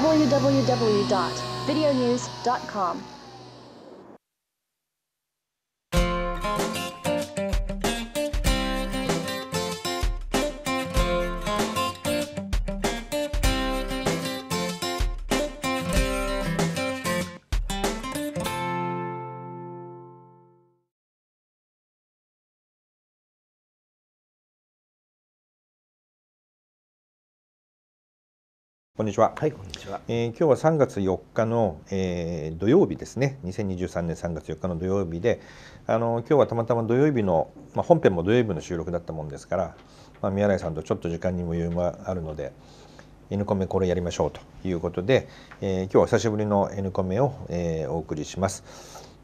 www.videonews.com. こんにちは。はい、こんにちは。えー、今日は3月4日の、えー、土曜日ですね。2023年3月4日の土曜日で、あの今日はたまたま土曜日の、まあ、本編も土曜日の収録だったもんですから、まあ、宮内さんとちょっと時間にも余裕があるので、N コメこれやりましょうということで、えー、今日は久しぶりの N コメを、えー、お送りします。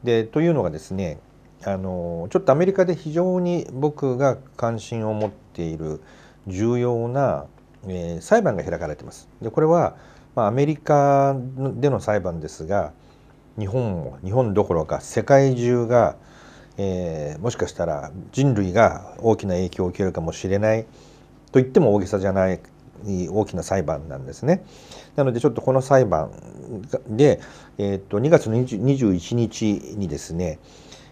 でというのがですね、あのちょっとアメリカで非常に僕が関心を持っている重要なえー、裁判が開かれています。でこれは、まあ、アメリカでの裁判ですが日本も日本どころか世界中が、えー、もしかしたら人類が大きな影響を受けるかもしれないと言っても大げさじゃない大きな裁判なんですね。なのでちょっとこの裁判で、えー、と2月の21日にですね、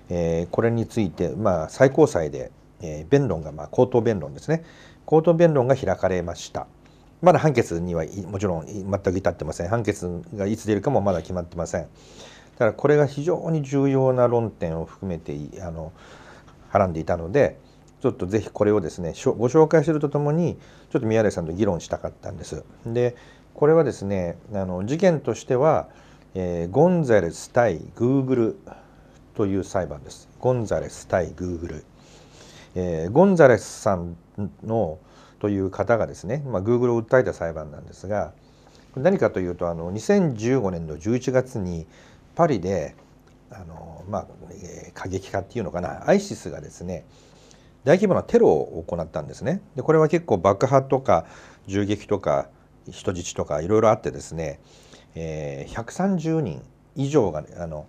えー、これについて、まあ、最高裁で、えー、弁論が、まあ、口頭弁論ですね口頭弁論が開かれました。まだ判決にはもちろん全く至ってません。判決がいつ出るかもまだ決まってません。だからこれが非常に重要な論点を含めてあのはらんでいたのでちょっとぜひこれをですねご紹介するとともにちょっと宮台さんと議論したかったんです。でこれはですねあの事件としては、えー、ゴンザレス対グーグルという裁判です。ゴンザレス対グーグル。えー、ゴンザレスさんのという方がですね、まあ、Google を訴えた裁判なんですが何かというとあの2015年の11月にパリであの、まあ、過激派っていうのかなアイシスがですね大規模なテロを行ったんですね。でこれは結構爆破とか銃撃とか人質とかいろいろあってですね、えー、130人以上があの、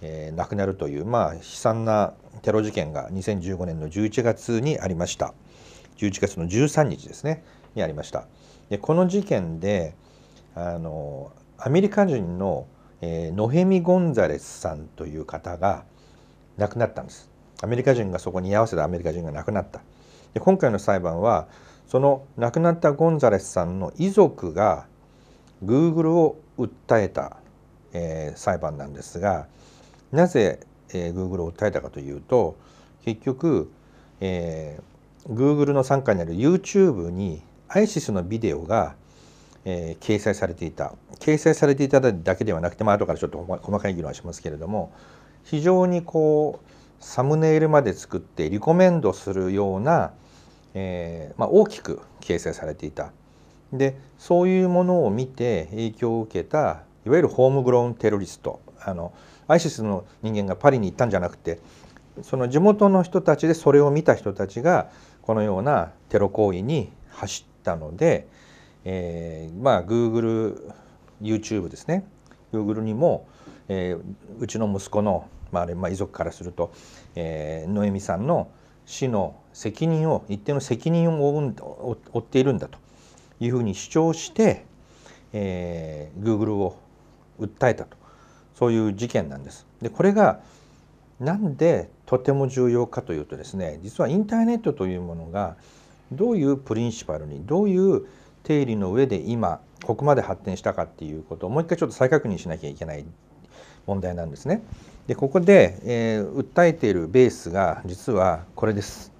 えー、亡くなるという、まあ、悲惨なテロ事件が2015年の11月にありました。11月の13日ですねにありましたでこの事件であのアメリカ人の、えー、ノヘミ・ゴンザレスさんという方が亡くなったんですアメリカ人がそこに居合わせたアメリカ人が亡くなったで今回の裁判はその亡くなったゴンザレスさんの遺族がグーグルを訴えた、えー、裁判なんですがなぜ、えー、グルを訴えたかというと結局、えー、Google の傘下にある YouTube に ISIS のビデオが、えー、掲載されていた掲載されていただけではなくて、まあ後からちょっと細かい議論はしますけれども非常にこうサムネイルまで作ってリコメンドするような、えーまあ、大きく掲載されていたでそういうものを見て影響を受けたいわゆるホームグローンテロリストあのアイシスの人間がパリに行ったんじゃなくてその地元の人たちでそれを見た人たちがこのようなテロ行為に走ったので、えー、まあ Google、YouTube ですね Google にも、えー、うちの息子の、まあ、あれ、まあ、遺族からすると、えー、ノエミさんの死の責任を一定の責任を負っているんだというふうに主張して、えー、Google を訴えたとそういう事件なんです。でこれがなんでとても重要かというとですね実はインターネットというものがどういうプリンシパルにどういう定理の上で今ここまで発展したかっていうことをもう一回ちょっと再確認しなきゃいけない問題なんですね。でここで、えー、訴えているベースが実はこれです。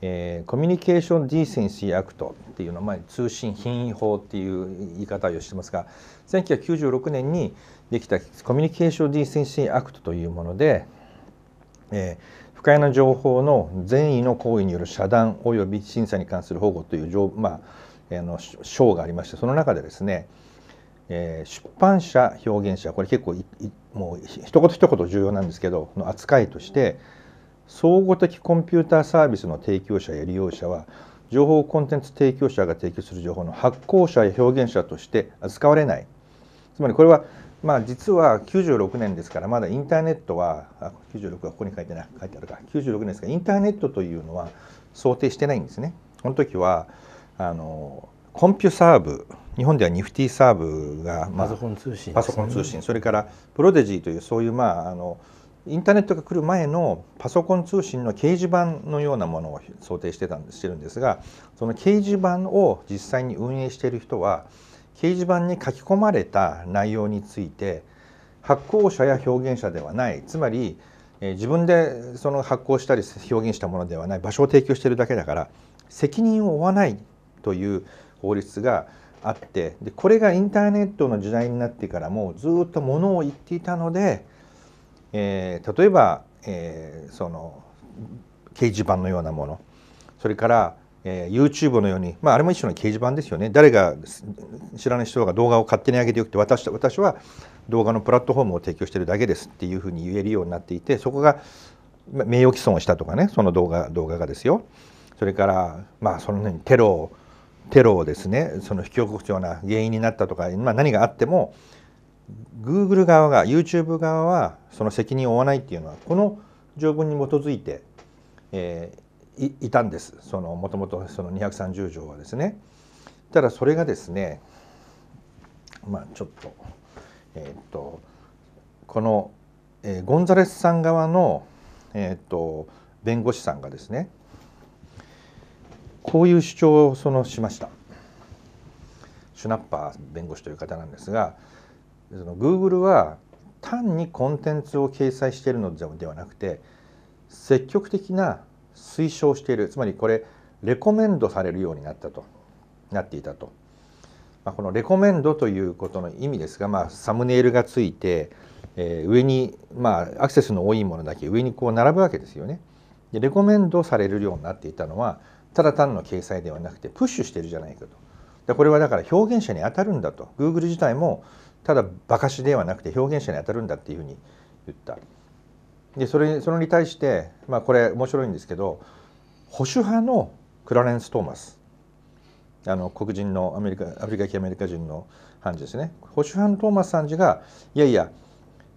えー、コミュニケーション・ディーセンシー・アクトっていうのは通信品位法っていう言い方をしてますが1996年にできたコミュニケーション・ディーセンシー・アクトというものでえー、不快な情報の善意の行為による遮断及び審査に関する保護というまあ、あの章がありましてその中でですね、えー、出版社表現者これ結構もう一言一言重要なんですけどの扱いとして総合的コンピューターサービスの提供者や利用者は情報コンテンツ提供者が提供する情報の発行者や表現者として扱われないつまりこれはまあ、実は96年ですからまだインターネットはあ96はここに書いてない書いてあるか96年ですからインターネットというのは想定してないんですね。この時はあのコンピューサーブ日本ではニフティーサーブが、まあ、パソコン通信、ね、パソコン通信それからプロデジーというそういうまああのインターネットが来る前のパソコン通信の掲示板のようなものを想定してたんしてるんですがその掲示板を実際に運営している人は掲示板に書き込まれた内容について発行者や表現者ではないつまり、え自分でその発行したり表現したものではない場所を提供しているだけだから責任を負わないという法律があってでこれがインターネットの時代になってからもずっとものを言っていたので、えー、例えば、えー、その掲示板のようなものそれからえー、YouTube のように、まあ、あれも一種の掲示板ですよね誰が知らない人が動画を勝手に上げてよくて私私は動画のプラットフォームを提供してるだけですっていうふうに言えるようになっていてそこが名誉毀損をしたとかねその動画動画がですよそれからまあそのテロをテロをですねその引き起こすような原因になったとか、まあ、何があっても Google 側が YouTube 側はその責任を負わないっていうのはこの条文に基づいて、えー、いたんですそのもともとその230条はですねただそれがですねまあちょっとえっ、ー、とこの、えー、ゴンザレスさん側のえっ、ー、と弁護士さんがですねこういう主張をそのしましたシュナッパー弁護士という方なんですがその Google は単にコンテンツを掲載しているのではなくて積極的な推奨しているつまりこれレコメンドされるようになったとなっていたと、まあ、このレコメンドということの意味ですが、まあ、サムネイルがついて、えー、上に、まあ、アクセスの多いものだけ上にこう並ぶわけですよね。でレコメンドされるようになっていたのはただ単の掲載ではなくてプッシュしてるじゃないかと。でこれはだから表現者に当たるんだと Google 自体もただ馬鹿しではなくて表現者に当たるんだっていうふうに言った。でそれそれに対して、まあ、これ面白いんですけど保守派のクラレンス・トーマスあの黒人のアメリカアフリカ系アメリカ人の判事ですね保守派のトーマス判事がいやいや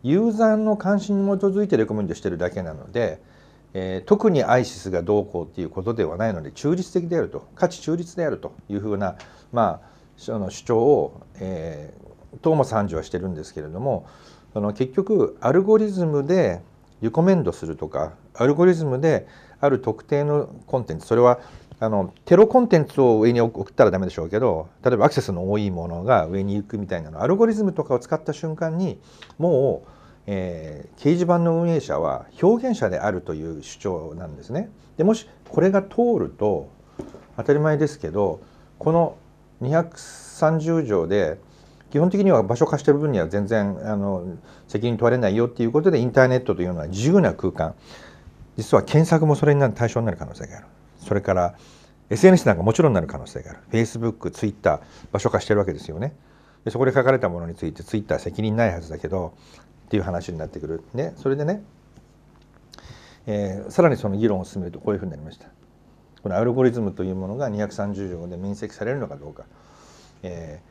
ユーザーの関心に基づいてレコメンドしてるだけなので、えー、特にアイシスがどうこうっていうことではないので中立的であると価値中立であるというふうな、まあ、その主張を、えー、トーマス判事はしてるんですけれどもその結局アルゴリズムでリコメンドするとかアルゴリズムである特定のコンテンツそれはあのテロコンテンツを上に送ったらダメでしょうけど例えばアクセスの多いものが上に行くみたいなのアルゴリズムとかを使った瞬間にもう、えー、掲示板の運営者は表現者であるという主張なんですね。でもしこれが通ると当たり前ですけどこの230条で基本的には場所貸してる分には全然あの責任問われないよっていうことでインターネットというのは自由な空間実は検索もそれになる対象になる可能性があるそれから SNS なんかもちろんなる可能性がある Facebook、Twitter 場所化してるわけですよねでそこで書かれたものについて Twitter 責任ないはずだけどっていう話になってくるねそれでね、えー、さらにその議論を進めるとこういうふうになりましたこのアルゴリズムというものが230条で免責されるのかどうか、えー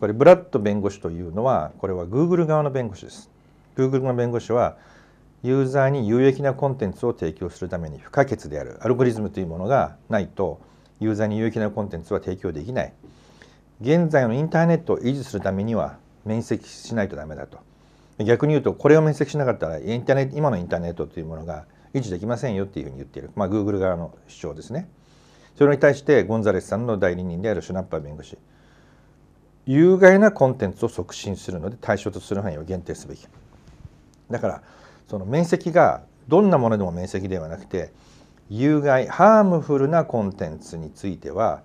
これブラッド弁護士というのはこれは Google 側の弁護士です Google の弁護士はユーザーに有益なコンテンツを提供するために不可欠であるアルゴリズムというものがないとユーザーに有益なコンテンツは提供できない現在のインターネットを維持するためには面積しないとダメだと逆に言うとこれを面積しなかったらインターネット今のインターネットというものが維持できませんよっていうふうに言っている、まあ、Google 側の主張ですねそれに対してゴンザレスさんの代理人であるシュナッパー弁護士有害なコンテンツを促進するので対象とする範囲を限定すべきだからその面積がどんなものでも面積ではなくて有害ハームフルなコンテンツについては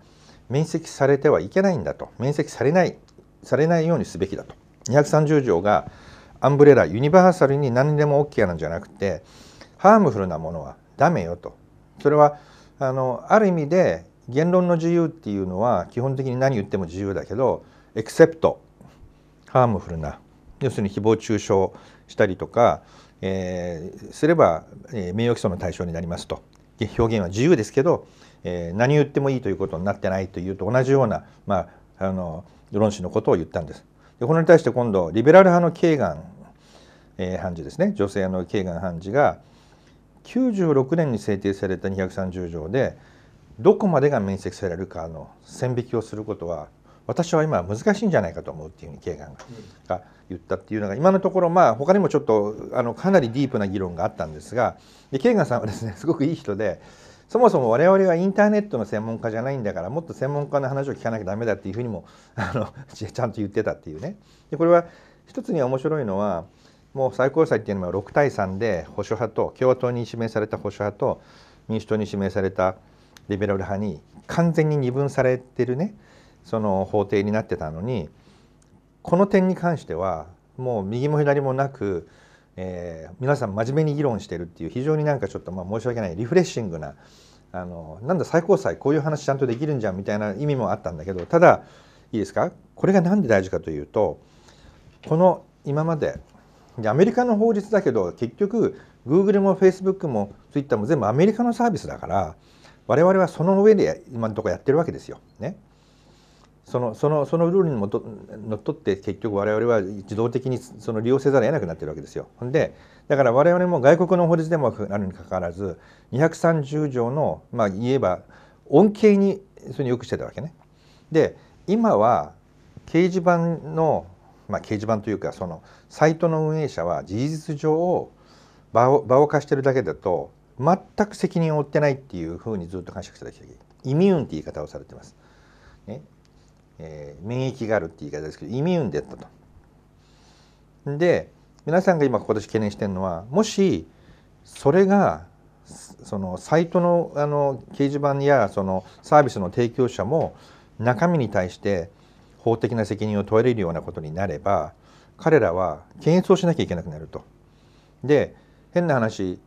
面積されてはいけないんだと面積されないされないようにすべきだと230条がアンブレラユニバーサルに何でも OK なんじゃなくてハームフルなものはダメよとそれはあのある意味で言論の自由っていうのは基本的に何言っても自由だけどエクセプトハームフルな要するに誹謗中傷したりとか、えー、すれば、えー、名誉毀損の対象になりますと表現は自由ですけど、えー、何言ってもいいということになってないというと同じような、まあ、あの世論史のことを言ったんです。でこれに対して今度リベラル派のケーガン、えー、判事ですね女性のケーガン判事が96年に制定された230条でどこまでが免責されるかの線引きをすることは私は今難しいんじゃないかと思うっていうふうに慶岩が言ったっていうのが今のところまあ他にもちょっとあのかなりディープな議論があったんですが慶岩さんはですね すごくいい人でそもそも我々はインターネットの専門家じゃないんだからもっと専門家の話を聞かなきゃダメだっていうふうにも あのちゃんと言ってたっていうね。でこれは一つには面白いのはもう最高裁っていうのは6対3で保守派と共和党に指名された保守派と民主党に指名されたリベラル派に完全に二分されてるねその法廷になってたのにこの点に関してはもう右も左もなく、えー、皆さん真面目に議論してるっていう非常になんかちょっとまあ申し訳ないリフレッシングなあのなんだ最高裁こういう話ちゃんとできるんじゃんみたいな意味もあったんだけどただいいですかこれが何で大事かというとこの今までアメリカの法律だけど結局 Google も Facebook も Twitter も全部アメリカのサービスだから我々はその上で今のところやってるわけですよ。ね、そのそのそのルールにものっとって結局我々は自動的にその利用せざるを得なくなってるわけですよ。でだから我々も外国の法律でもあるにかかわらず230条のまあ言えば恩恵にそれによくしてたわけね。で今は掲示板の、まあ、掲示板というかそのサイトの運営者は事実上場を場を貸してるだけだと全く責任を負ってないっていうふうにずっと解釈してたきけ。イミューンって言い方をされてます。ね、えー、免疫があるって言い方ですけどイミューンでったと。で皆さんが今今年懸念してるのはもしそれがそのサイトのあの掲示板やそのサービスの提供者も中身に対して法的な責任を問われるようなことになれば彼らは検閲をしなきゃいけなくなると。で変な話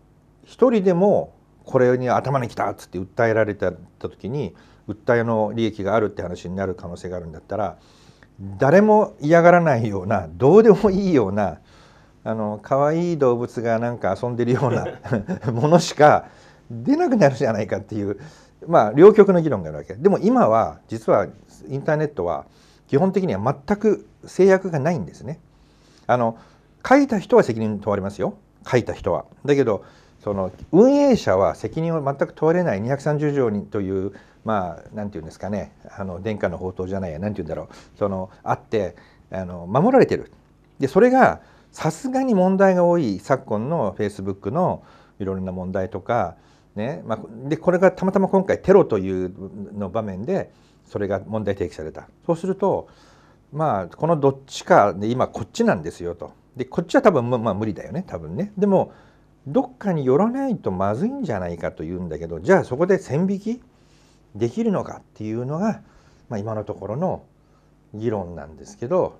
一人でもこれに頭にきたっつって訴えられた時に訴えの利益があるって話になる可能性があるんだったら誰も嫌がらないようなどうでもいいようなあの可愛い動物がなんか遊んでるような ものしか出なくなるじゃないかっていうまあ両極の議論があるわけでも今は実はインターネットは基本的には全く制約がないんですね。あの書いた人は責任問われますよ書いた人は。だけどその運営者は責任を全く問われない230条にというまあなんていうんですかねあの殿下の宝刀じゃないやなんていうんだろうそのあってあの守られてるでそれがさすがに問題が多い昨今のフェイスブックのいろいろな問題とか、ねまあ、でこれがたまたま今回テロというの場面でそれが問題提起されたそうするとまあこのどっちかで今こっちなんですよとでこっちは多分まあ無理だよね多分ねでもどっかに寄らないとまずいんじゃないかというんだけどじゃあそこで線引きできるのかっていうのが、まあ、今のところの議論なんですけど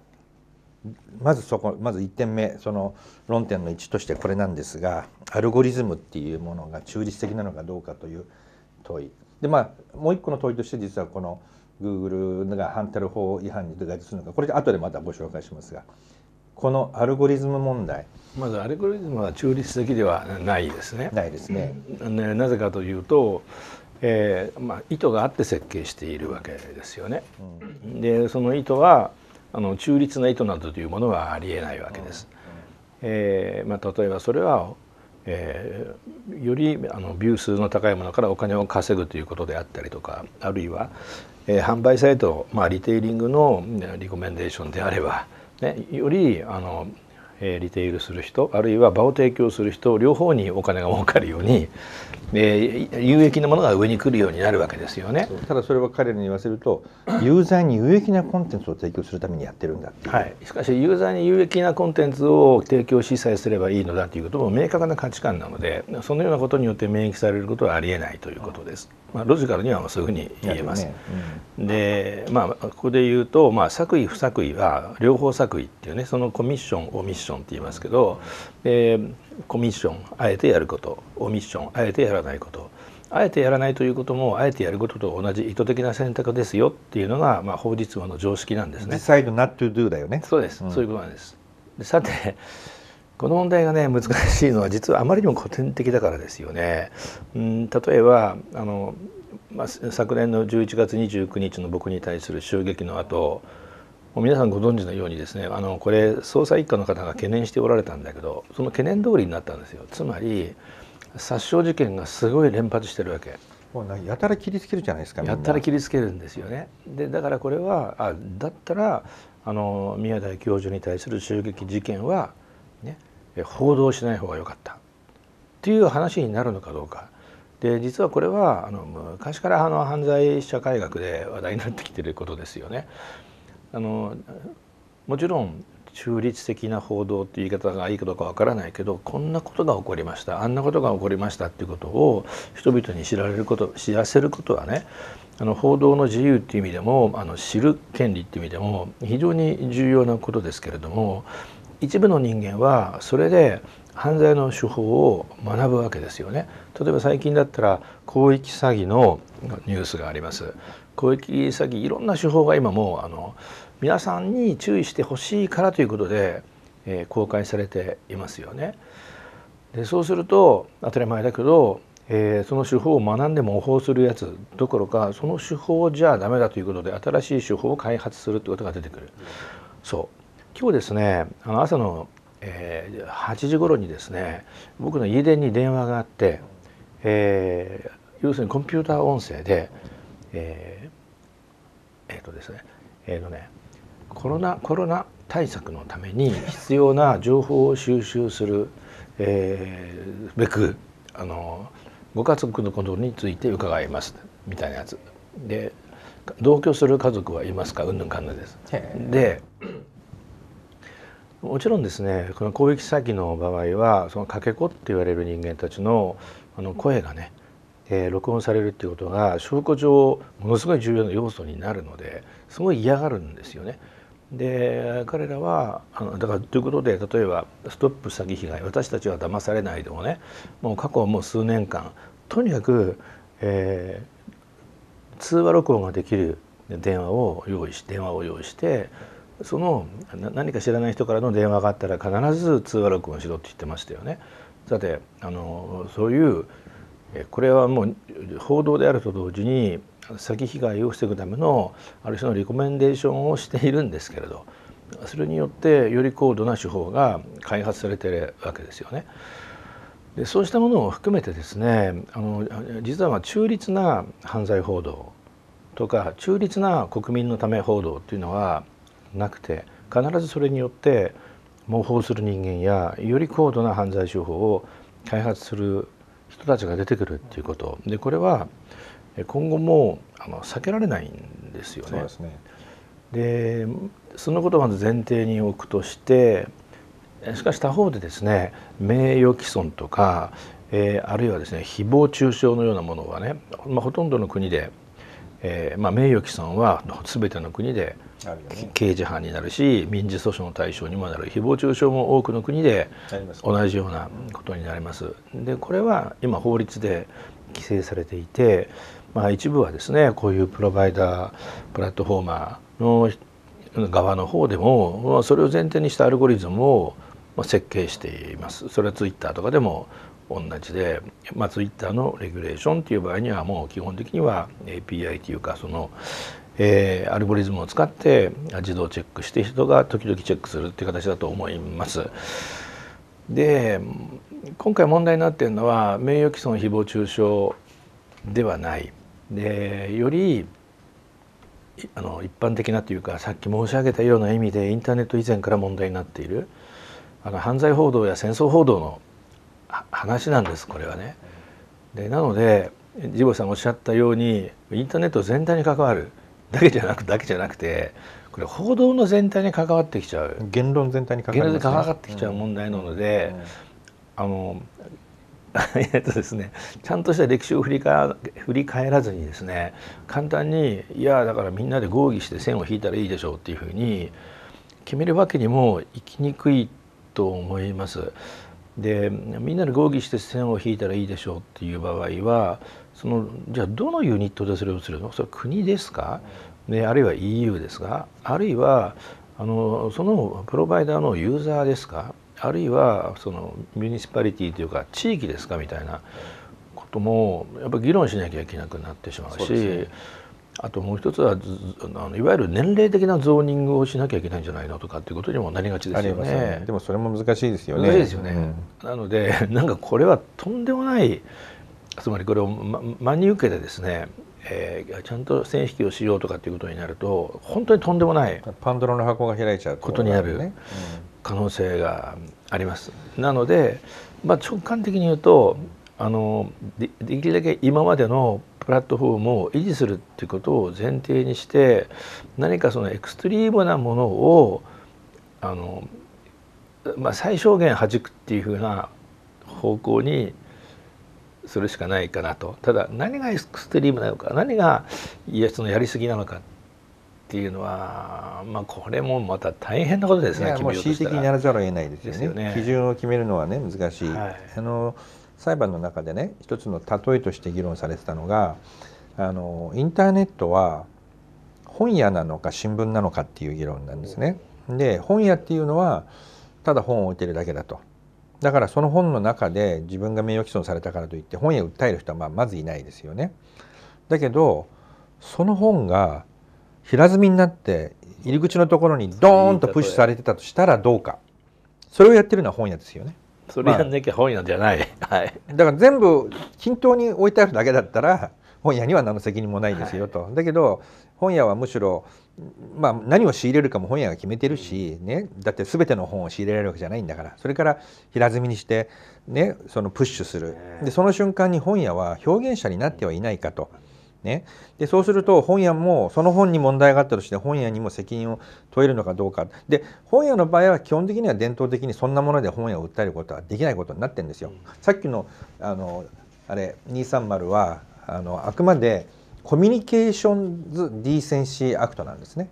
まずそこまず1点目その論点の1としてこれなんですがアルゴリズムっていうものが中立的なのかどうかという問いでまあもう一個の問いとして実はこの Google が反テロ法違反に該当するのかこれ後でまたご紹介しますがこのアルゴリズム問題まずアルゴリズムは中立的ではないですね。ないですね。なぜかというとえーまあ、意図があって設計しているわけですよね。でその意図はあの中立な意図などというものはありえないわけです。えー、まあ、例えばそれは、えー、よりあのビュー数の高いものからお金を稼ぐということであったりとかあるいは、えー、販売サイト、まあ、リテイリングのリコメンデーションであれば、ね、よりあのリテイルする人あるいは場を提供する人両方にお金が儲かるようにえー、有益なものが上に来るようになるわけですよねただそれは彼らに言わせるとユーザーに有益なコンテンツを提供するためにやってるんだはい、しかしユーザーに有益なコンテンツを提供しさえすればいいのだということも明確な価値観なのでそのようなことによって免疫されることはありえないということです。うんまあ、ロジカルにはそういうふうに言えます。ねうん、でまあここで言うと、まあ、作為不作為は両方作為っていうねそのコミッションオミッションって言いますけど、えー、コミッションあえてやることオミッションあえてやらないことあえてやらないということもあえてやることと同じ意図的な選択ですよっていうのが、まあ、法律の常識なんですね。Decide not to do だよね。そうです、うん、そういうことなんです。でさて、うんこの問題がね難しいのは実はあまりにも古典的だからですよね。うん例えばあの、まあ、昨年の11月29日の僕に対する襲撃の後もう皆さんご存知のようにですねあのこれ捜査一課の方が懸念しておられたんだけどその懸念通りになったんですよ。つまり殺傷事件がすごい連発してるわけ。もうやたら切りつけるじゃないですか。やったら切りつけるんですよね。でだからこれはあだったらあの宮台教授に対する襲撃事件はね、報道しない方が良かったっていう話になるのかどうかで実はこれはあの昔からあの犯罪社会学で話題になってきてることですよね。あのもちろん中立的な報道って言い方がいいかどうかわからないけどこんなことが起こりましたあんなことが起こりましたっていうことを人々に知られること知らせることはねあの報道の自由っていう意味でもあの知る権利っていう意味でも非常に重要なことですけれども一部の人間はそれで犯罪の手法を学ぶわけですよね例えば最近だったら広域詐欺のニュースがあります広域詐欺いろんな手法が今もうあの皆さんに注意してほしいからということで、えー、公開されていますよねでそうすると当たり前だけど、えー、その手法を学んで模倣するやつどころかその手法じゃダメだということで新しい手法を開発するってことが出てくるそう今日ですねあの朝の、えー、8時頃にですね僕の家電に電話があって、えー、要するにコンピューター音声でえー、えー、とですねえっ、ー、とねコロナコロナ対策のために必要な情報を収集する、えー、べくあのご家族のことについて伺いますみたいなやつで同居する家族はいますかうんぬんかんぬんです。でもちろんですねこの攻撃先の場合はそのかけ子って言われる人間たちのあの声がね、えー、録音されるっていうことが証拠上ものすごい重要な要素になるのですごい嫌がるんですよね。で彼らはあのだからということで例えば「ストップ詐欺被害私たちは騙されない」でもねもう過去もう数年間とにかく、えー、通話録音ができる電話を用意し電話を用意して。その何か知らない人からの電話があったら必ず通話録音しろって言ってましたよね。さてあのそういうこれはもう報道であると同時に詐欺被害を防ぐためのある種のリコメンデーションをしているんですけれどそれによってより高度な手法が開発されてるわけですよね。でそうしたものを含めてですねあの実は中立な犯罪報道とか中立な国民のため報道っていうのはなくて必ずそれによって模倣する人間やより高度な犯罪手法を開発する人たちが出てくるっていうことでこれは今後もあの避けられないんですよね。で、ね、そのことをまず前提に置くとしてしかし他方でですね名誉毀損とか、えー、あるいはですね誹謗中傷のようなものはね、まあ、ほとんどの国で、えーまあ、名誉毀損は全ての国でね、刑事犯になるし民事訴訟の対象にもなる誹謗中傷も多くの国で同じようなことになります。でこれは今法律で規制されていて、まあ、一部はですねこういうプロバイダープラットフォーマーの側の方でもそれを前提にしたアルゴリズムを設計しています。それはツイッターとかでも同じで、まあ、ツイッターのレギュレーションという場合にはもう基本的には API というかその、えー、アルゴリズムを使って自動チェックして人が時々チェックするっていう形だと思います。で今回問題になっているのは名誉毀損誹謗中傷ではないでよりあの一般的なというかさっき申し上げたような意味でインターネット以前から問題になっているあの犯罪報道や戦争報道の話なんですこれはね。でなのでジボさんおっしゃったようにインターネット全体に関わるだけじゃなくだけじゃなくてこれ報道の全体に関わってきちゃう言論全体に関わ,、ね、関わってきちゃう問題なので、うんうん、あの えっとですねちゃんとした歴史を振りか振り返らずにですね簡単にいやだからみんなで合議して線を引いたらいいでしょうっていうふうに決めるわけにもいきにくいと思います。でみんなで合議して線を引いたらいいでしょうっていう場合はそのじゃあどのユニットでそれをするのそれ国ですか、ね、あるいは EU ですかあるいはあのそのプロバイダーのユーザーですかあるいはそのミュニシパリティというか地域ですかみたいなこともやっぱり議論しなきゃいけなくなってしまうし。うあともう一つはあのいわゆる年齢的なゾーニングをしなきゃいけないんじゃないのとかっていうことにもなりがちですよね。ねでもそれも難しいですよね。難しいですよね。うん、なのでなんかこれはとんでもないつまりこれを真に受けてですね、えー、ちゃんと線引きをしようとかっていうことになると本当にとんでもないパンドラの箱が開いちゃうことになる可能性があります。なので、まあ、直感的に言うとあのできるだけ今までのプラットフォームを維持するっていうことを前提にして何かそのエクストリームなものをあの、まあ、最小限弾くっていうふうな方向にするしかないかなとただ何がエクストリームなのか何が家康のやりすぎなのかっていうのは、まあ、これもまた大変なことですねもう恣意的にならざるを得ないですよね、ね、基準を決めるのはね難しい、はい、あの裁判の中でね一つの例えとして議論されてたのがあのインターネットは本屋なのか新聞なのかっていう議論なんですね。で本屋っていうのはただ本を置いてるだけだとだからその本の中で自分が名誉毀損されたからといって本へ訴える人はままずいないですよね。だけどその本が平積みになって入り口のところにドーンとプッシュされてたとしたらどうかそれをやってるのは本屋ですよね。それやんなきゃ本屋じゃない、はい、だから全部均等に置いてあるだけだったら本屋には何の責任もないですよと、はい、だけど本屋はむしろ、まあ、何を仕入れるかも本屋が決めてるし、ね、だって全ての本を仕入れられるわけじゃないんだからそれから平積みにして、ね、そのプッシュするでその瞬間に本屋は表現者になってはいないかと。ね、でそうすると本屋もその本に問題があったとして本屋にも責任を問えるのかどうかで本屋の場合は基本的には伝統的にそんなもので本屋を訴えることはできないことになってるんですよ。さっきのあのあれ230はあのあくまでコミュニケーションズ・ディーセンシー・アクトなんですね。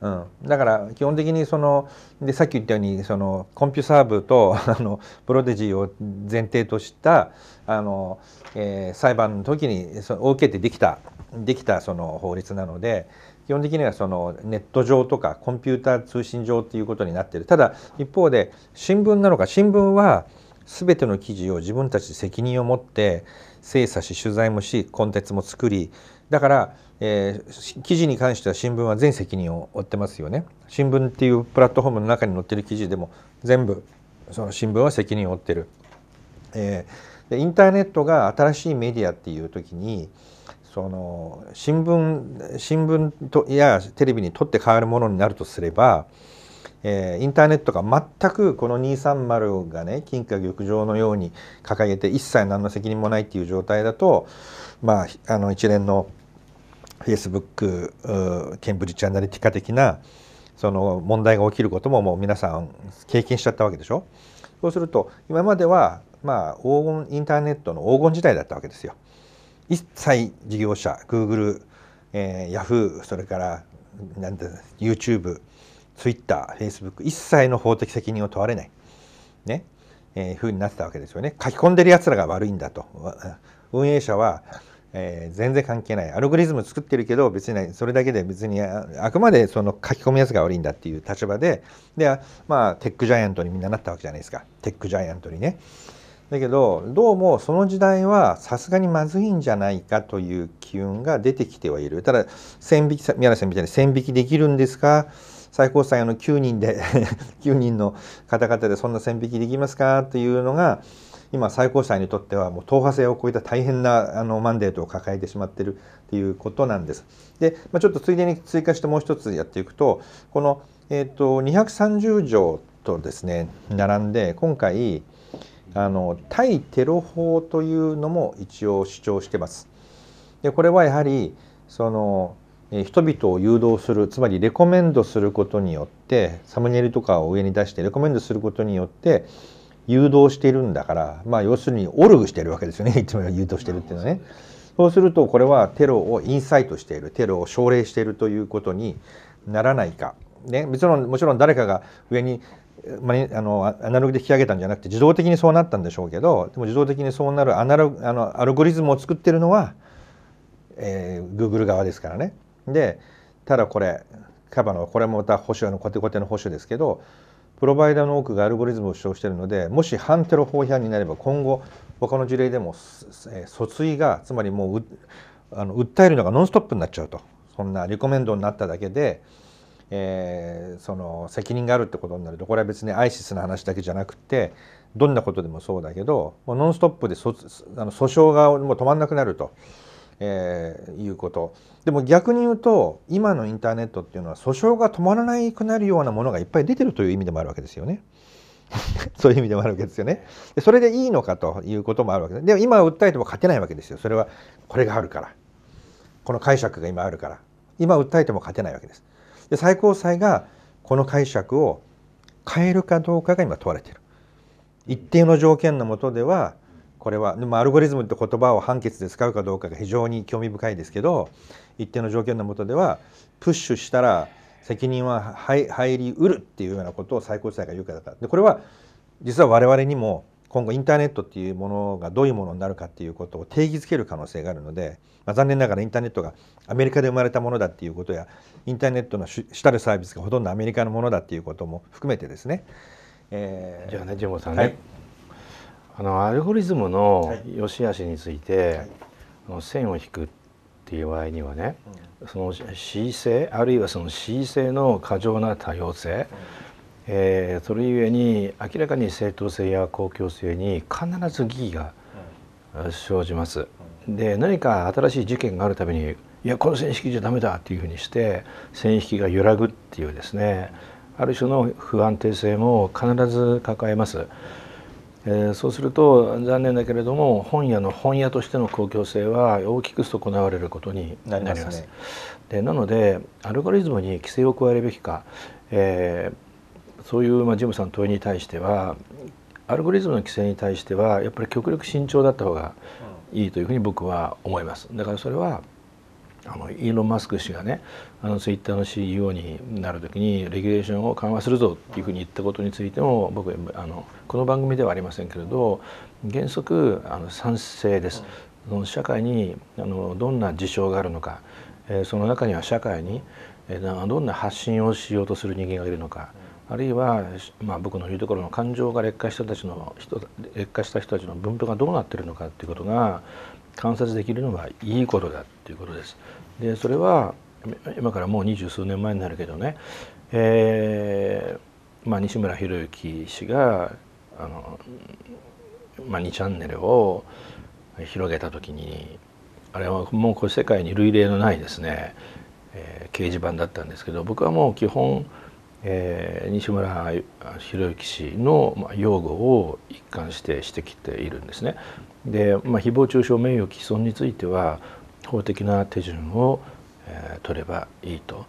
うん、だから基本的にそのでさっき言ったようにそのコンピューサーブと あのプロデジーを前提としたあの、えー、裁判の時にそ受けてできたできたその法律なので基本的にはそのネット上とかコンピューター通信上っていうことになってるただ一方で新聞なのか新聞は全ての記事を自分たち責任を持って精査し取材もしコンテンツも作りだから、えー、記事に関しては新聞は全責任を負ってますよね。新聞っていうプラットフォームの中に載ってる記事でも全部その新聞は責任を負ってる。えー、でインターネットが新しいメディアっていう時にその新聞新聞とやテレビにとって変わるものになるとすれば、えー、インターネットが全くこの230がね金貨玉城のように掲げて一切何の責任もないっていう状態だとまああの一連のフェイスブックケンブリッジ・アナリティカ的なその問題が起きることももう皆さん経験しちゃったわけでしょそうすると今まではまあ黄金インターネットの黄金時代だったわけですよ。一切事業者グ、ーグル、l えー、y a それからなんて YouTube、ツイッターフェイスブック一切の法的責任を問われないね、えー、ふうになってたわけですよね。書き込んでるやつらが悪いんだと運営者はえー、全然関係ないアルゴリズム作ってるけど別にそれだけで別にあくまでその書き込むやつが悪いんだっていう立場ででまあテックジャイアントにみんななったわけじゃないですかテックジャイアントにね。だけどどうもその時代はさすがにまずいんじゃないかという機運が出てきてはいるただ線引き宮根さんみたいに線引きできるんですか最高裁の9人で9 人の方々でそんな線引きできますかというのが今最高裁にとってはもう党派性を超えた大変なあのマンデートを抱えてしまっているということなんです。で、まあ、ちょっとついでに追加してもう一つやっていくとこの、えーと、230条とですね並んで今回あの対テロ法というのも一応主張してます。でこれはやはりその人々を誘導するつまりレコメンドすることによってサムネイルとかを上に出してレコメンドすることによって誘導しているんだから、まあ、要するにオルグしてるわけですよね 言誘導してるっていうのはね。そうするとこれはテロをインサイトしているテロを奨励しているということにならないか、ね、もちろんもちろん誰かが上に、まあ、あのアナログで引き上げたんじゃなくて自動的にそうなったんでしょうけどでも自動的にそうなるアナログあのアルゴリズムを作ってるのは、えー、Google 側ですからね。でただこれカバのこれもまた保守のコテコテの保守ですけどプロバイダーの多くがアルゴリズムを主張しているのでもし反テロ法違反になれば今後他の事例でも訴追がつまりもうあの訴えるのがノンストップになっちゃうとそんなリコメンドになっただけで、えー、その責任があるってことになるとこれは別にアイシスの話だけじゃなくてどんなことでもそうだけどもうノンストップで訴あの訴訟がもう止まんなくなると。えー、いうことでも逆に言うと今のインターネットっていうのは訴訟が止まらないくなるようなものがいっぱい出てるという意味でもあるわけですよね。そういう意味でもあるわけですよね。でそれでいいのかということもあるわけででも今訴えても勝てないわけですよ。それはこれがあるから。この解釈が今あるから。今訴えても勝てないわけです。で最高裁がこの解釈を変えるかどうかが今問われている。一定の条件のもとではこれはでもアルゴリズムって言葉を判決で使うかどうかが非常に興味深いですけど一定の条件の下ではプッシュしたら責任は入りうるっていうようなことを最高裁が言うかったでこれは実は我々にも今後インターネットっていうものがどういうものになるかっていうことを定義づける可能性があるので、まあ、残念ながらインターネットがアメリカで生まれたものだっていうことやインターネットの主たるサービスがほとんどアメリカのものだっていうことも含めてですね。えー、じゃあねジモさんね、はいあのアルゴリズムの良し悪しについて、はい、あの線を引くっていう場合にはね、うん、その C 性あるいはその C 性の過剰な多様性、うん、えー、それゆえに明らかに正当性や公共性に必ず疑義が生じます。うん、で何か新しい事件があるたびにいやこの線引きじゃダメだっていうふうにして線引きが揺らぐっていうですねある種の不安定性も必ず抱えます。えそうすると残念だけれども本屋の本屋としての公共性は大きく損なわれることになります。なね、でなのでアルゴリズムに規制を加えるべきか、えー、そういうまあジムさんの問いに対してはアルゴリズムの規制に対してはやっぱり極力慎重だった方がいいというふうに僕は思います。だからそれはあのイーロン・マスク氏がねあのツイッターの CEO になる時にレギュレーションを緩和するぞっていうふうに言ったことについても僕あのこの番組ではありませんけれど原則あの賛成です。その社会にあのどんな事象があるのか、えー、その中には社会に、えー、どんな発信をしようとする人間がいるのか。あるいは、まあ、僕の言うところの感情が劣化した人たちの人劣化した人たちの分布がどうなっているのかっていうことが観察できるのはいいことだということです。でそれは今からもう二十数年前になるけどね、えーまあ、西村博之氏があの、まあ、2チャンネルを広げた時にあれはもう世界に類例のないですね、えー、掲示板だったんですけど僕はもう基本、えー、西村博之氏の擁護を一貫してしてきているんですね。で、まあ、誹謗中傷名誉毀損については法的な手順を、えー、取ればいいと。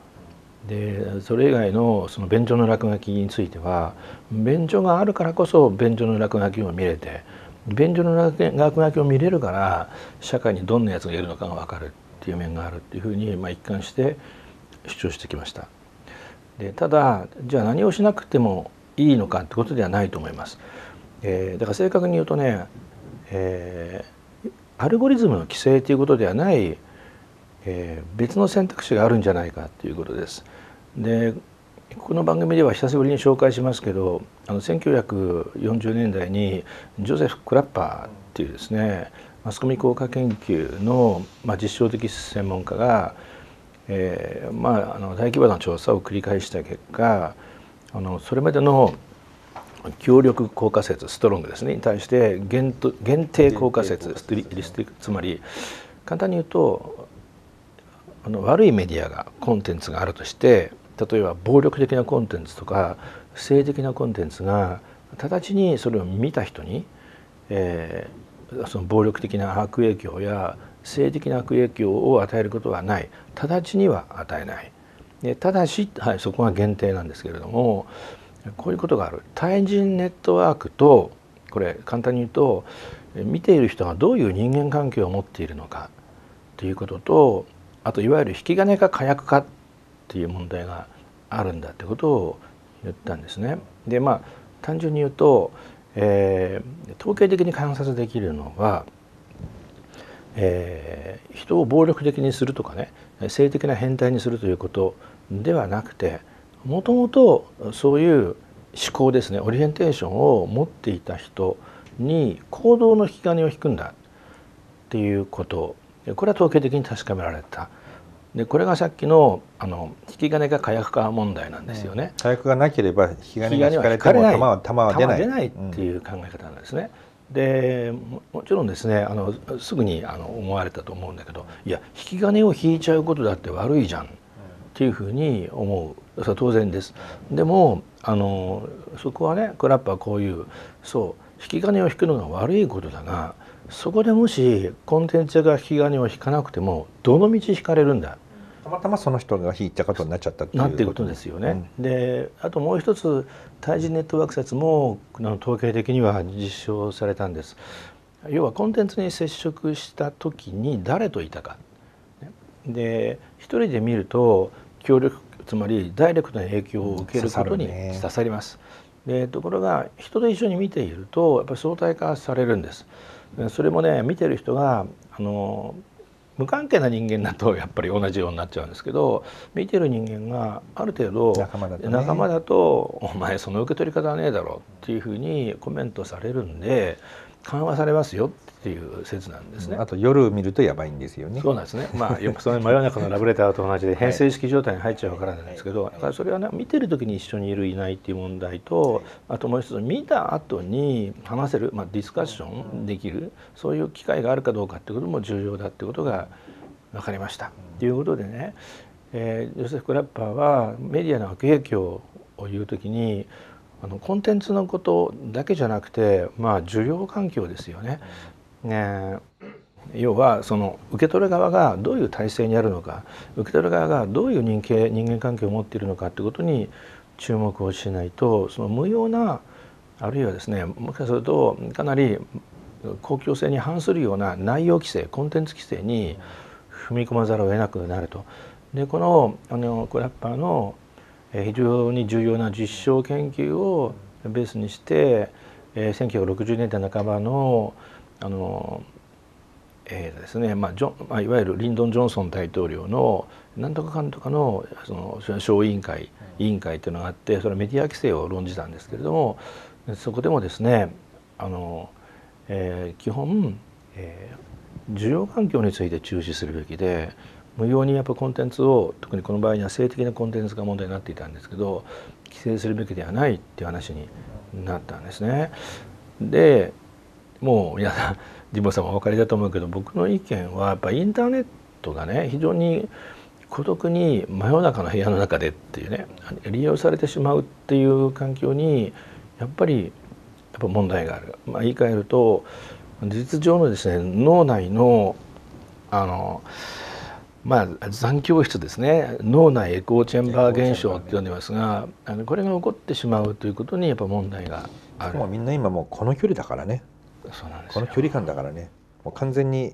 でそれ以外のその便所の落書きについては便所があるからこそ便所の落書きを見れて便所の落書きを見れるから社会にどんなやつがいるのかが分かるっていう面があるっていうふうに、まあ、一貫して主張してきました。でただじゃあ何をしなくてもいいのかってことではないと思います。えー、だから正確に言うとね、えーアルゴリズムの規制ということではない、えー、別の選択肢があるんじゃないかということです。でこの番組では久しぶりに紹介しますけどあの1940年代にジョゼフ・クラッパーっていうですねマスコミ効果研究の、まあ、実証的専門家が、えーまあ、あの大規模な調査を繰り返した結果あのそれまでの強力効果説ストロングですねに対して限限定効果説リスティつまり簡単に言うとあの悪いメディアがコンテンツがあるとして例えば暴力的なコンテンツとか性的なコンテンツが直ちにそれを見た人に、えー、その暴力的な悪影響や性的な悪影響を与えることはない直ちには与えない。でただし、はい、そこが限定なんですけれどもこういうことがある対人ネットワークとこれ簡単に言うと見ている人がどういう人間関係を持っているのかということとあといわゆる引き金か火薬かっていう問題があるんだってことを言ったんですね。でまあ単純に言うと、えー、統計的に観察できるのは、えー、人を暴力的にするとかね性的な変態にするということではなくてもともとそういう思考ですねオリエンテーションを持っていた人に行動の引き金を引くんだっていうことこれは統計的に確かめられた。でこれがさっきのあの引き金が火薬化問題なんですよね。火薬がなければ引き金が引かれても弾は弾は出ない出ないっていう考え方なんですね。うん、でもちろんですねあのすぐにあの思われたと思うんだけどいや引き金を引いちゃうことだって悪いじゃんっていうふうに思うそれは当然ですでもあのそこはねクラップはこういうそう引き金を引くのが悪いことだがそこでもしコンテンツが引き金を引かなくてもどの道引かれるんだたまたまその人が引いたことになっちゃったっていうことなっていうことですよね。うん、であともう一つ対人ネットワーク説もあの統計的には実証されたんです。要はコンテンツに接触した時に誰といたか。で一人で見ると協力つまりダイレクトな影響を受けることに刺さります。でところが人と一緒に見ているとやっぱり相対化されるんです。それもね見てる人があの無関係な人間だとやっぱり同じようになっちゃうんですけど見てる人間がある程度仲間だと,、ね、仲間だと「お前その受け取り方はねえだろ」うっていうふうにコメントされるんで緩和されますよっていう説なんですね、うん、あと夜見るとやばいんですよねそうなんですねまあよくその真夜中のラブレターと同じで変性意識状態に入っちゃうからなんですけど、だからそれはね見てる時に一緒にいるいないっていう問題とあともう一つ見た後に話せる、まあ、ディスカッションできるそういう機会があるかどうかっていうことも重要だってことが分かりました。と、いうことでね、えー、ジョセフ・クラッパーはメディアの悪影響を言う時にあのコンテンツのことだけじゃなくて、まあ、需要環境ですよね。ね要はその受け取る側がどういう体制にあるのか受け取る側がどういう人間人間関係を持っているのかということに注目をしないとその無用なあるいはですねもしかするとかなり公共性に反するような内容規制コンテンツ規制に踏み込まざるを得なくなると。でこのあのラッパーの非常に重要な実証研究をベースにして、え1960年代半ばのあの、えーですねまあジョまあ、いわゆるリンドン・ジョンソン大統領の何とかかんとかのその小委員会委員会というのがあってそれはメディア規制を論じたんですけれどもそこでもですねあの、えー、基本、えー、需要環境について注視するべきで無用にやっぱコンテンツを特にこの場合には性的なコンテンツが問題になっていたんですけど規制するべきではないっていう話になったんですね。でもう皆さん神保さんお分かりだと思うけど僕の意見はやっぱインターネットがね非常に孤独に真夜中の部屋の中でっていうね利用されてしまうっていう環境にやっぱりやっぱ問題がある、まあ、言い換えると事実上のですね脳内のあのまあ、残響室ですね脳内エコーチェンバー現象って呼んでますがあのこれが起こってしまうということにやっぱ問題があるもうみんな今もうこの距離だからねそうなんですこの距離感だからねもう完全にエ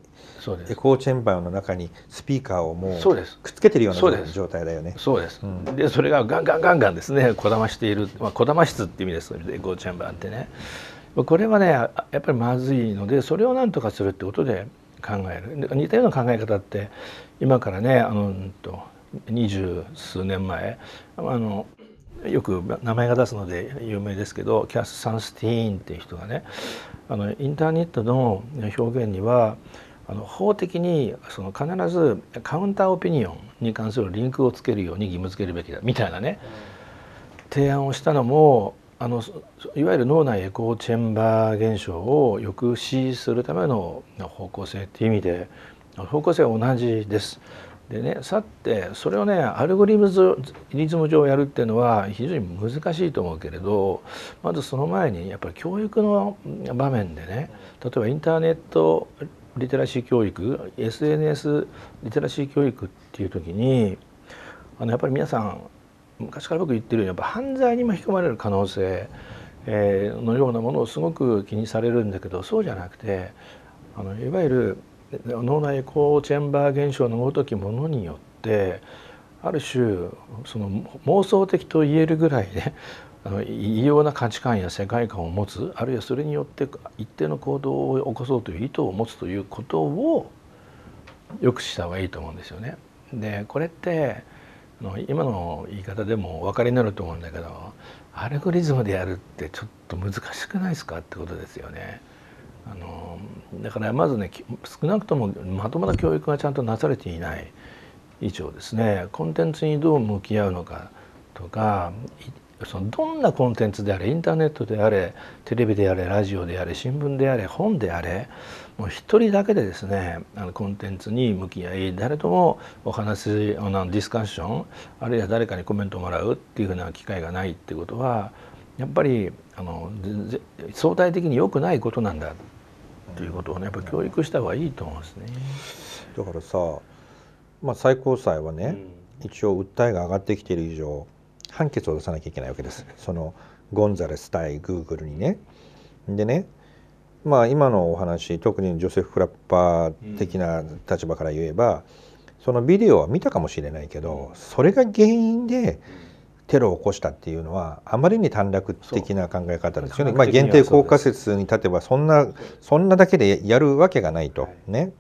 コーチェンバーの中にスピーカーをもうくっつけてるような状態だよねそうです、でそれがガンガンガンガンですねこだましている、まあ、こだま室って意味ですエコーチェンバーってねこれはねやっぱりまずいのでそれをなんとかするってことで考える似たような考え方って今からねあのと二十数年前あのよく名前が出すので有名ですけどキャス・サンスティーンっていう人がねあのインターネットの表現にはあの法的にその必ずカウンターオピニオンに関するリンクをつけるように義務付けるべきだみたいなね提案をしたのもあのいわゆる脳内エコーチェンバー現象を抑止するための方向性っていう意味で方向性は同じです。でねさてそれをねアルゴリズム上やるっていうのは非常に難しいと思うけれどまずその前にやっぱり教育の場面でね例えばインターネットリテラシー教育 SNS リテラシー教育っていう時にあのやっぱり皆さん昔から僕言ってるようにやっぱ犯罪に巻き込まれる可能性、えのようなものをすごく気にされるんだけどそうじゃなくてあのいわゆる脳内エコーチェンバー現象のごときものによってある種その妄想的と言えるぐらいで、あの異様な価値観や世界観を持つあるいはそれによって一定の行動を起こそうという意図を持つということをよくした方がいいと思うんですよね。でこれっての今の言い方でもお分かりになると思うんだけどアルゴリズムでやるってちょっと難しくないですかってことですよね。あのだからまずね少なくともまともな教育がちゃんとなされていない以上ですねコンテンツにどう向き合うのかとかそのどんなコンテンツであれインターネットであれテレビであれラジオであれ新聞であれ本であれもう一人だけでですねあのコンテンツに向き合い誰ともお話あのディスカッションあるいは誰かにコメントをもらうっていうふうな機会がないっていうことはやっぱりあの相対的に良くないことなんだっていうことをねやっぱ教育した方がいいと思うんですね。だからさ、まあ、最高裁はね、うん、一応訴えが上がってきている以上判決を出さなきゃいけないわけです。そのゴンザレス対グーグルにね。でねまあ今のお話特にジョセフ・フラッパー的な立場から言えば、うん、そのビデオは見たかもしれないけど、うん、それが原因でテロを起こしたっていうのはあまりに短絡的な考え方ですよね。まあ、限定効果説に立てばそんなそんなだけでやるわけがないと、はい、ね、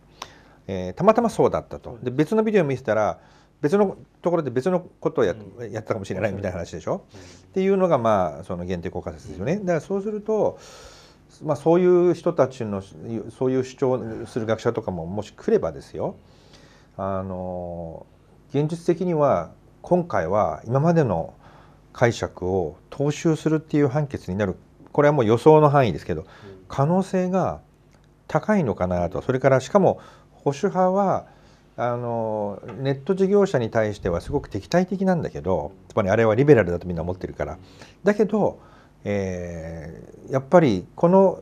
えー、たまたまそうだったと。で別のビデオ見せたら別のところで別のことをや,、やったかもしれないみたいな話でしょ、うっていうのがまあその限定効果説ですよね。だからそうするとまあ、そういう人たちのそういう主張する学者とかももし来ればですよあの現実的には今回は今までの解釈を踏襲するっていう判決になるこれはもう予想の範囲ですけど可能性が高いのかなとそれからしかも保守派はあのネット事業者に対してはすごく敵対的なんだけどつまりあれはリベラルだとみんな思ってるからだけど、えー、やっぱりこの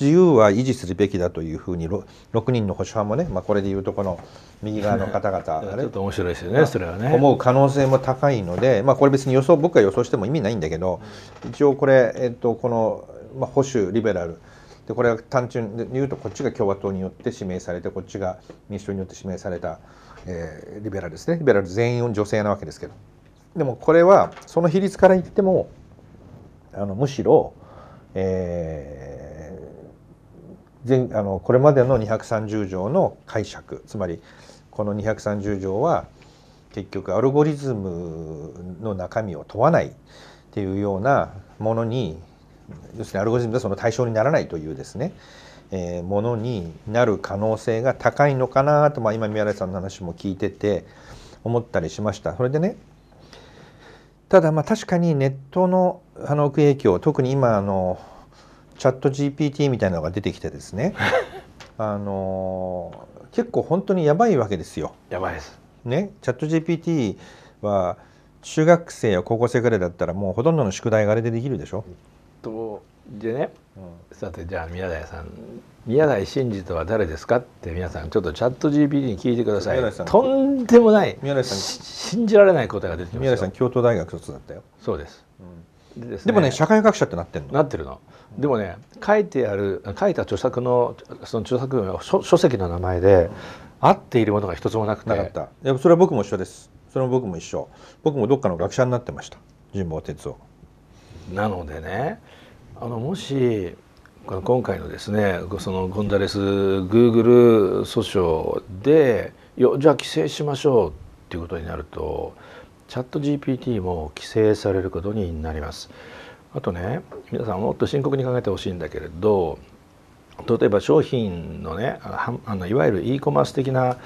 自由は維持するべきだというふうに 6, 人の保守派もね、まあ、これでいうとこの右側の方々 ちょっと面白いですよねそれはね思う可能性も高いので、まあ、これ別に予想僕が予想しても意味ないんだけど一応これ、えっと、この、まあ、保守リベラルでこれは単純で言うとこっちが共和党によって指名されてこっちが民主党によって指名された、えー、リベラルですねリベラル全員女性なわけですけどでもこれはその比率から言ってもあのむしろ、えー、あのこれまでの230条の解釈つまりこの230条は結局アルゴリズムの中身を問わないっていうようなものに要するにアルゴリズムでその対象にならないというですね、えー、ものになる可能性が高いのかなと、まあ、今宮台さんの話も聞いてて思ったりしました。それでねただまあ確かにネットのあの悪影響特に今あのチャット GPT みたいなのが出てきてですね あの結構本当にやばいわけですよ。やばいです。ね、チャット GPT は中学生や高校生ぐらいだったらもうほとんどの宿題があれでできるでしょ。とでね、うん、さてじゃあ宮台さん宮台真司とは誰ですかって皆さんちょっとチャット GPT に聞いてくださいとんでもない宮台さん信じられない答えが出てきまし宮台さん京都大学卒だったよそうです、うん、で、ね、でもね社会学者ってなってるのなってるの、うん、でもね書いてある書いた著作のその著作の書書籍の名前で、合っているものが一つもなくてなかったいやそれは僕も一緒ですそれも僕も一緒僕もどっかの学者になってました神保哲夫なのでねあのもし今回のですねそのゴンザレスグーグル訴訟でよじゃあ規制しましょうっていうことになるとチャット GPT も規制されることになります。あとね皆さんもっと深刻に考えてほしいんだけれど例えば商品のねあのいわゆる e コマース的な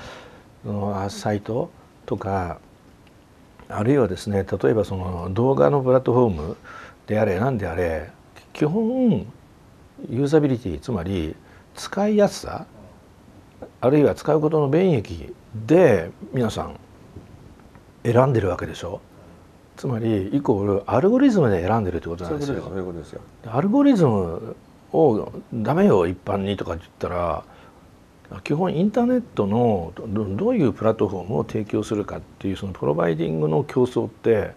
サイトとかあるいはですね例えばその動画のプラットフォームであれ何であれ基本ユーザビリティつまり使いやすさあるいは使うことの便益で皆さん選んでるわけでしょつまりイコールアルゴリズムで選んでるってことなんですよ。そういうことですよアルゴリズムをダメよ一般にとかって言ったら基本インターネットのどういうプラットフォームを提供するかっていうそのプロバイディングの競争って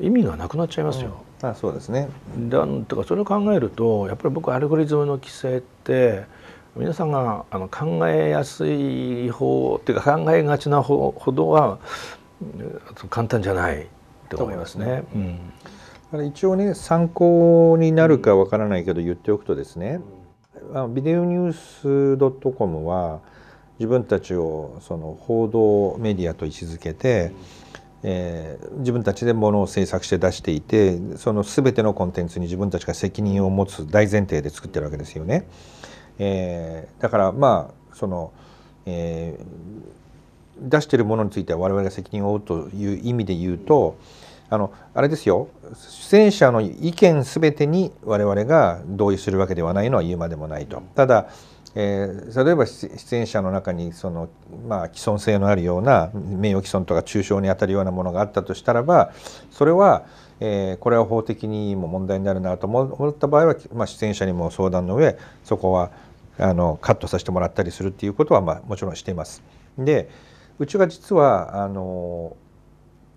意味がなくなっちゃいますよ。あそうですねだんとかそれを考えるとやっぱり僕アルゴリズムの規制って皆さんがあの考えやすい方っていうか考えがちなほどは簡単じゃないと思いますね。すねうん、一応ね参考になるかわからないけど言っておくとですね、うん、ビデオニュース .com は自分たちをその報道メディアと位置づけて、うんえー、自分たちでものを制作して出していてその全てのコンテンツに自分たちが責任を持つ大前提で作ってるわけですよね。えー、だからまあその、えー、出してるものについては我々が責任を負うという意味で言うとあのあれですよ出演者の意見全てに我々が同意するわけではないのは言うまでもないと。ただえー、例えば出演者の中にその、まあ、既存性のあるような名誉毀損とか中傷にあたるようなものがあったとしたらばそれは、えー、これは法的にも問題になるなと思った場合は、まあ、出演者にも相談の上そこはあのカットさせてもらったりするっていうことは、まあ、もちろんしています。でうちが実はあの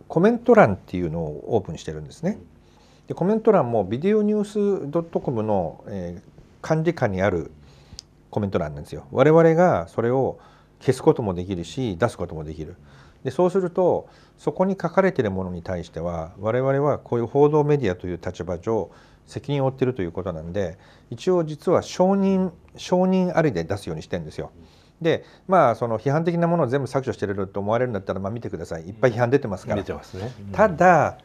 コメント欄っていうのをオープンしてるんですね。でコメント欄もビデオニュース .com の、えー、管理下にあるコメント欄なんですよ。我々がそれを消すこともできるし出すこともできる。でそうするとそこに書かれているものに対しては我々はこういう報道メディアという立場上責任を負っているということなんで一応実は承認承認ありで出すようにしてるんですよ。でまあその批判的なものを全部削除してると思われるんだったらまあ見てくださいいっぱい批判出てますから。ただ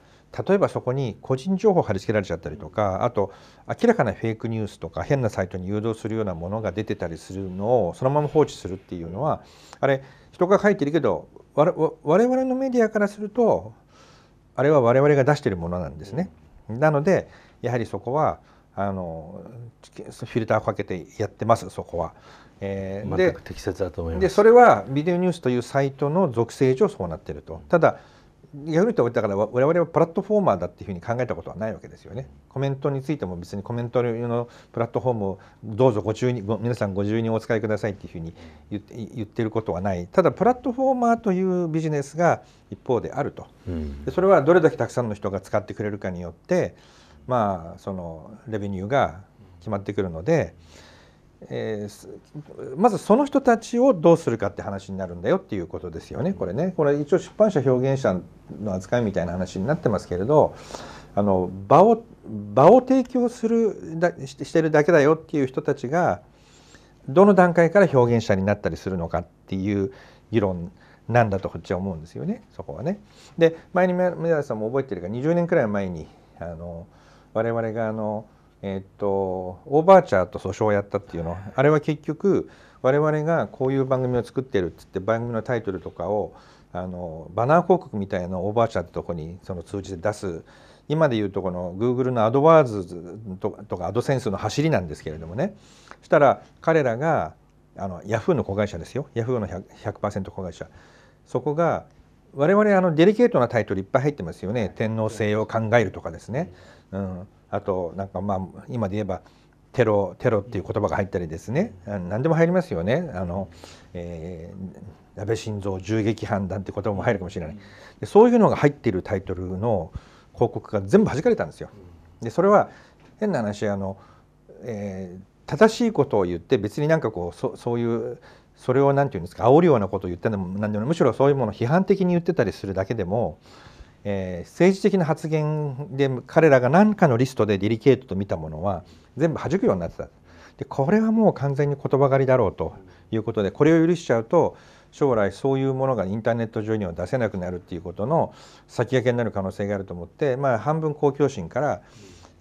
例えばそこに個人情報貼り付けられちゃったりとかあと明らかなフェイクニュースとか変なサイトに誘導するようなものが出てたりするのをそのまま放置するっていうのはあれ人が書いてるけど我々のメディアからするとあれは我々が出してるものなんですね。なのでやはりそこはあのフィルターをかけてやってますそこは。えー、でそれはビデオニュースというサイトの属性上そうなってると。ただヤフーとだから我々はプラットフォーマーだっていうふうに考えたことはないわけですよね。コメントについても別にコメントのプラットフォームをどうぞご注意皆さんご自由にお使いくださいっていうふうに言って言ってることはない。ただプラットフォーマーというビジネスが一方であると。うん、それはどれだけたくさんの人が使ってくれるかによって、まあそのレベニューが決まってくるので。うんえー、まずその人たちをどうするかって話になるんだよっていうことですよねこれねこれ一応出版社表現者の扱いみたいな話になってますけれどあの場を場を提供するだししてるだけだよっていう人たちがどの段階から表現者になったりするのかっていう議論なんだとこっちは思うんですよねそこはね。で前に宮田さんも覚えてるか20年くらい前にあの我々があのえー、っとオーバーチャーと訴訟をやったっていうの、はあれは結局我々がこういう番組を作ってるっつって番組のタイトルとかをあのバナー広告みたいなオーバーチャーってとこにその通じて出す今でいうとこの Google のアドワーズとかアドセンスの走りなんですけれどもねしたら彼らがあのヤフーの子会社ですよヤフーの 100%, 100子会社そこが我々あのデリケートなタイトルいっぱい入ってますよね「天皇制を考える」とかですね、うん、あとなんかまあ今で言えばテロテロっていう言葉が入ったりですね何でも入りますよねあの、えー、安倍晋三銃撃犯だって言葉も入るかもしれないでそういうのが入っているタイトルの広告が全部弾かれたんですよ。でそれは変な話あの、えー、正しいことを言って別になんかこうそそういうそれを何て言うんですか煽るようなことを言っても何でもむしろそういうものを批判的に言ってたりするだけでもえー、政治的な発言で彼らが何かのリストでディリケートと見たものは全部弾くようになってたでこれはもう完全に言葉狩りだろうということでこれを許しちゃうと将来そういうものがインターネット上には出せなくなるっていうことの先駆けになる可能性があると思って、まあ、半分公共心から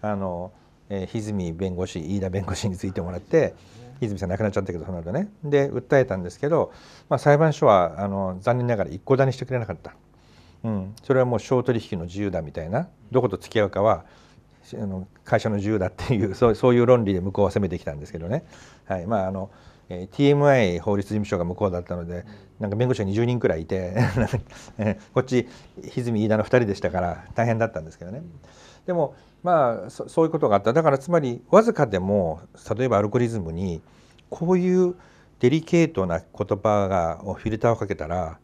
あの、えー、泉弁護士飯田弁護士についてもらって。泉さん亡くなっちゃったけどその後ねで訴えたんですけど、まあ、裁判所はあの残念ながら一個だにしてくれなかったうん、それはもう商取引の自由だみたいなどこと付き合うかはあの会社の自由だっていうそうそういう論理で向こうは攻めてきたんですけどね、はいまああのえー、TMI 法律事務所が向こうだったのでなんか弁護士が20人くらいいて こっち泉飯田の2人でしたから大変だったんですけどね。でもまあそそういうことがあっただからつまりわずかでも例えばアルゴリズムにこういうデリケートな言葉がフィルターをかけたら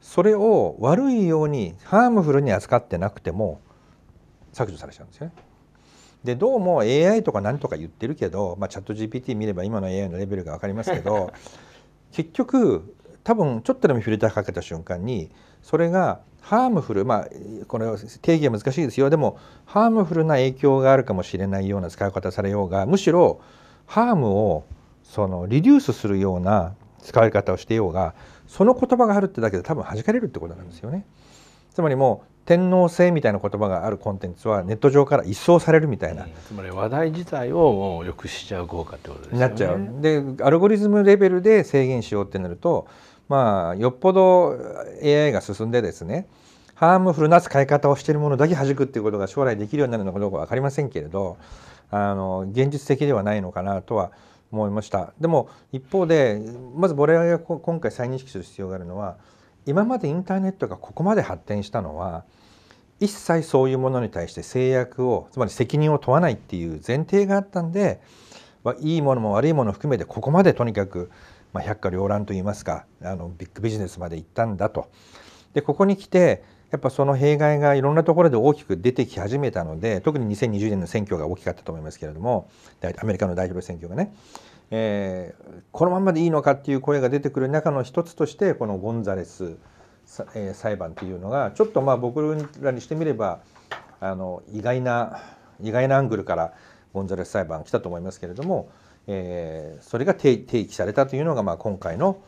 それを悪いようにハームフルに扱ってなくても削除されちゃうんですよね。でどうも AI とか何とか言ってるけど、まあ、チャット GPT 見れば今の AI のレベルが分かりますけど 結局多分ちょっとでもフィルターかけた瞬間にそれがハームフルまあこれ定義は難しいですよでもハームフルな影響があるかもしれないような使い方されようがむしろハームをそのリデュースするような使い方をしてようがその言葉があるってだけで多分弾かれるってことなんですよね。つまりもう天皇制みたいな言葉があるコンテンツはネット上から一掃されるみたいな、うん、つまり話題自体をもうしちゃう効果ってことですね。なっちゃうでアルゴリズムレベルで制限しようってなるとまあよっぽど AI が進んでですねハームフルな使い方をしているものだけ弾くっていうことが将来できるようになるのかどうか分かりませんけれどあの現実的ではないのかなとは思いましたでも一方でまず我々が今回再認識する必要があるのは今までインターネットがここまで発展したのは一切そういうものに対して制約をつまり責任を問わないっていう前提があったんでいいものも悪いもの含めてここまでとにかく、まあ、百花繚乱といいますかあのビッグビジネスまで行ったんだと。でここに来てやっぱその弊害がいろんなところで大きく出てき始めたので特に2020年の選挙が大きかったと思いますけれどもアメリカの大統領選挙がね、えー、このままでいいのかっていう声が出てくる中の一つとしてこのゴンザレス、え裁判というのがちょっとまあ僕らにしてみればあの意外な意外なアングルからゴンザレス裁判来たと思いますけれども、えー、それが提起されたというのがまあ今回の、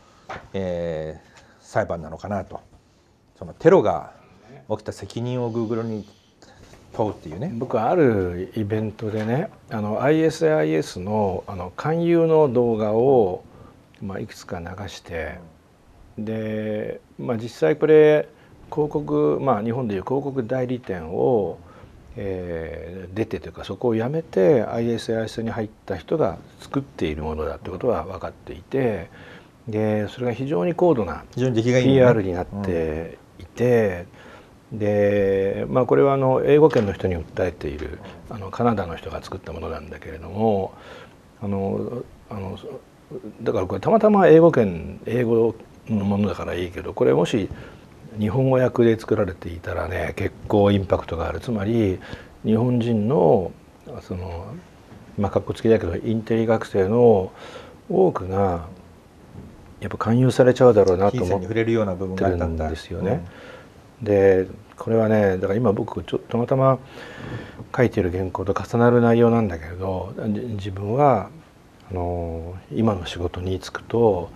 えー、裁判なのかなと。そのテロが起きた責任をグーグルに問うっていうね僕はあるイベントでねあの ISIS のあの勧誘の動画を、まあ、いくつか流してで、まあ、実際これ広告、まあ、日本でいう広告代理店を、えー、出てというかそこを辞めて ISIS に入った人が作っているものだということは分かっていてでそれが非常に高度な PR になっていて。で、まあ、これはあの英語圏の人に訴えているあのカナダの人が作ったものなんだけれどもあのあのだからこれたまたま英語圏英語のものだからいいけどこれもし日本語訳で作られていたらね結構インパクトがあるつまり日本人のそのまあかっこつけだけどインテリ学生の多くがやっぱ勧誘されちゃうだろうなと思ってるんですよね。でこれはねだから今僕ちょったまたま書いてる原稿と重なる内容なんだけれど自分はあの今の仕事に就くと、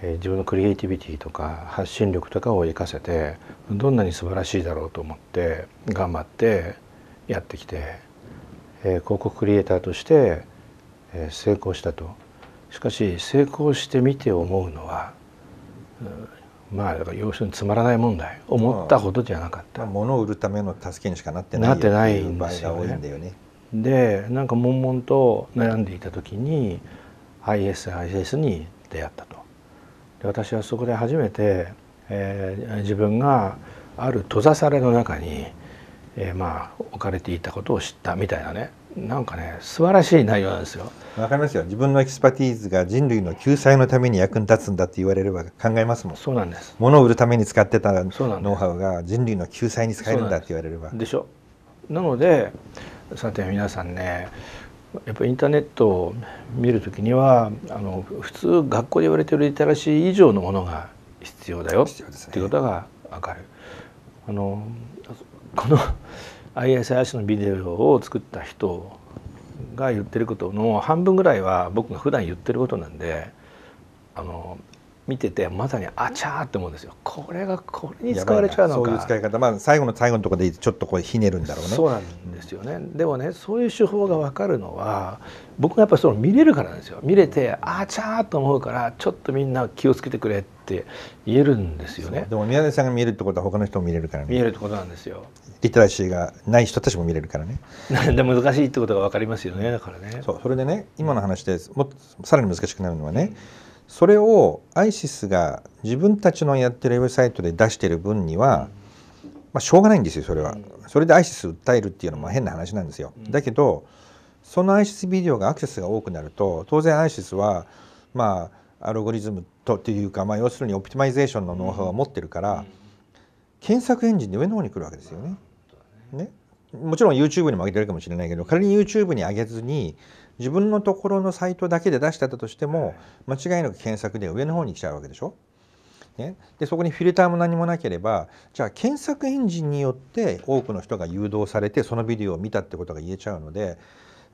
えー、自分のクリエイティビティとか発信力とかを生かせてどんなに素晴らしいだろうと思って頑張ってやってきて、えー、広告クリエイターとして、えー、成功したと。しかし成功してみて思うのは、うまあだから要するにつまらない問題思ったほどじゃなかった、まあ、物を売るための助けにしかなってないなってないんですよね。ねでなんか悶々と悩んでいた時に ISIS に出会ったと。で私はそこで初めて、えー、自分がある閉ざされの中に、えー、まあ置かれていたことを知ったみたいなねなんかね素晴らしい内容なんですよ。わかりますよ自分のエキスパティーズが人類の救済のために役に立つんだって言われれば考えますもんそうなんです物を売るために使ってたノウハウが人類の救済に使えるんだって言われればでしょなのでさて皆さんねやっぱりインターネットを見るときにはあの普通学校で言われてるリテラシー以上のものが必要だよ、ね、っていうことが分かる。あのこの ISIS のビデオを作った人が言ってることの半分ぐらいは僕が普段言ってることなんであの見ててまさにあちゃって思うんですよこれがこれに使われちゃうのかそういう使い方、まあ、最後の最後のところでちょっとこうひねるんだろうねそうなんですよね、でもねそういう手法が分かるのは僕がやっぱりその見れるからなんですよ見れてあちゃーと思うからちょっとみんな気をつけてくれっって言えるんですよねでも宮根さんが見えるってことは他の人も見れるからね見えるってことなんですよリテラシーがない人たちも見れるからねなん で難しいってことが分かりますよねだからねそうそれでね今の話でもっとさらに難しくなるのはね、うん、それを ISIS が自分たちのやってるウェブサイトで出してる分には、まあ、しょうがないんですよそれは、うん、それで ISIS 訴えるっていうのも変な話なんですよ、だけどその ISIS ビデオがアクセスが多くなると当然 ISIS はまあアルゴリズムとっていうか、まあ、要するにオプティマイゼーションのノウハウを持ってるから、検索エンジンで上の方に来るわけですよね。ねもちろん YouTube にも上げてるかもしれないけど仮に YouTube に上げずに自分のところのサイトだけで出してたとしても間違いなく検索で上の方に来ちゃうわけでしょ。ね、でそこにフィルターも何もなければじゃあ検索エンジンによって多くの人が誘導されてそのビデオを見たってことが言えちゃうので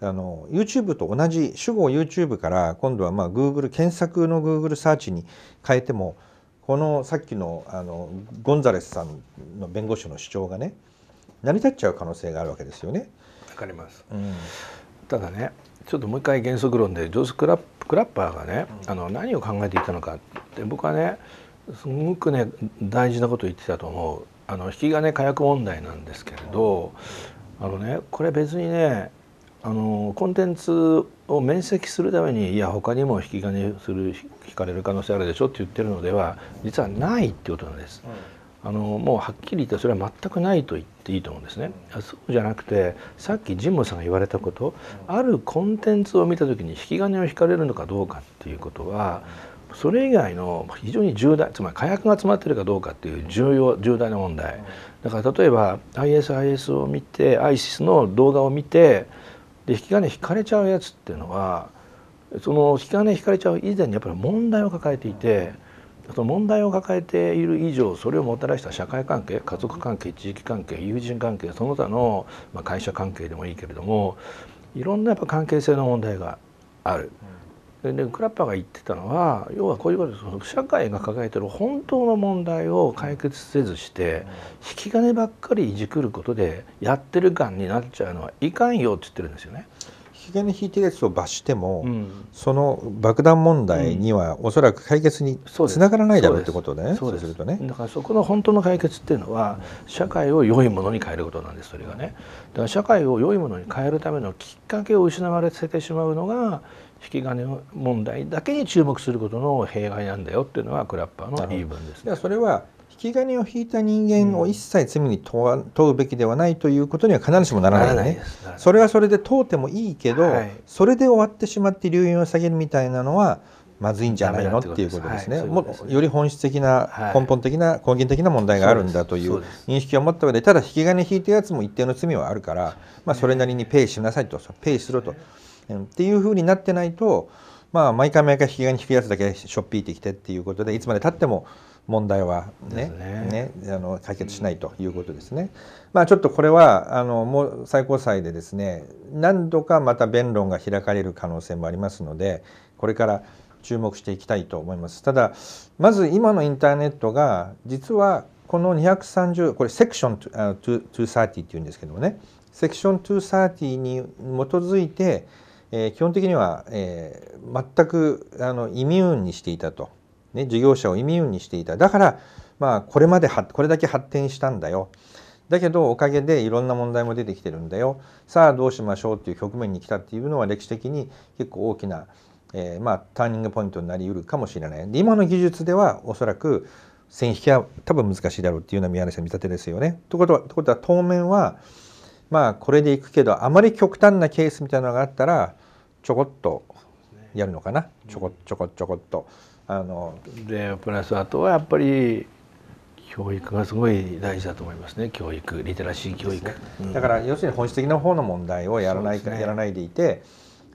あの YouTube と同じ主語を YouTube から今度はまあ Google 検索の Google サーチに変えてもこのさっきのあのゴンザレスさんの弁護士の主張がね成り立っちゃう可能性があるわけですよね。わかります、うん、ただねちょっともう一回原則論でジョース・クラックラッパーがね、あの何を考えていたのかって僕はねすごくね大事なことを言ってたと思うあの引き金火薬問題なんですけれど、あのねこれ別にねあのコンテンツを面積するためにいや他にも引き金する引かれる可能性あるでしょって言ってるのでは実はないってことなんです。うん、あのもうはっきり言ってそれは全くないと言っていいと思うんですね。そうじゃなくてさっきジムさんが言われたこと、あるコンテンツを見た時に引き金を引かれるのかどうかっていうことはそれ以外の非常に重大つまり火薬が詰まってるかどうかっていう重要重大な問題だから例えば ISIS を見て ISIS の動画を見てで引き金引かれちゃうやつっていうのはその引き金引かれちゃう以前にやっぱり問題を抱えていてその問題を抱えている以上それをもたらした社会関係家族関係地域関係友人関係その他の、まあ、会社関係でもいいけれどもいろんなやっぱ関係性の問題がある。でクラッパーが言ってたのは要はこういうことです社会が抱えてる本当の問題を解決せずして引き金ばっかりいじくることでやってる感になっちゃうのはいかんよって言ってるんですよね。引き金引いてるやつを罰しても、うん、その爆弾問題にはおそらく解決につながらないだろうってことねそうするとねだからそこの本当の解決っていうのは社会を良いものに変えることなんですそれがねだから社会を良いものに変えるためのきっかけを失われせてしまうのが引き金問題だけに注目することの弊害なんだよっていうのはクラッパーの言い分ですね。それは引き金を引いた人間を一切罪に問うべきではないということには必ずしもならないねそれはそれで問うてもいいけど、はい、それで終わってしまって留飲を下げるみたいなのはまずいんじゃないのっていうことですね,、はい、もより本質的な、根本的な根源的な問題があるんだという認識を持った上でただ引き金引いたやつも一定の罪はあるから、まあ、それなりにペイしなさいとペイしろと。っていうふうになってないと、まあ、毎回毎回引き金引くやつだけしょっぴいてきてっていうことでいつまでたっても問題はねね、ね、あの解決しないということですね。まあ、ちょっとこれはあのもう最高裁でですね何度かまた弁論が開かれる可能性もありますのでこれから注目していきたいと思います。ただまず今のインターネットが実はこの230これセクション230っていうんですけどもねセクション230に基づいてえー、基本的には、えー、全くあのイミューンにしていたと、ね、事業者をイミューンにしていただから、まあ、これまではこれだけ発展したんだよだけどおかげでいろんな問題も出てきてるんだよさあどうしましょうっていう局面に来たっていうのは歴史的に結構大きな、えーまあ、ターニングポイントになりうるかもしれないで今の技術ではおそらく線引きは多分難しいだろうっていうのは宮根さん見立てですよね。ということはことは当面はまあこれでいくけどあまり極端なケースみたいなのがあったらちょこっとやるのかな、ちょこちょこちょこっと。あのでプラスあとはやっぱり教育がすごい大事だと思いますね教育リテラシー教育、ねうん、だから要するに本質的な方の問題をやらないか、ね、やらないでいて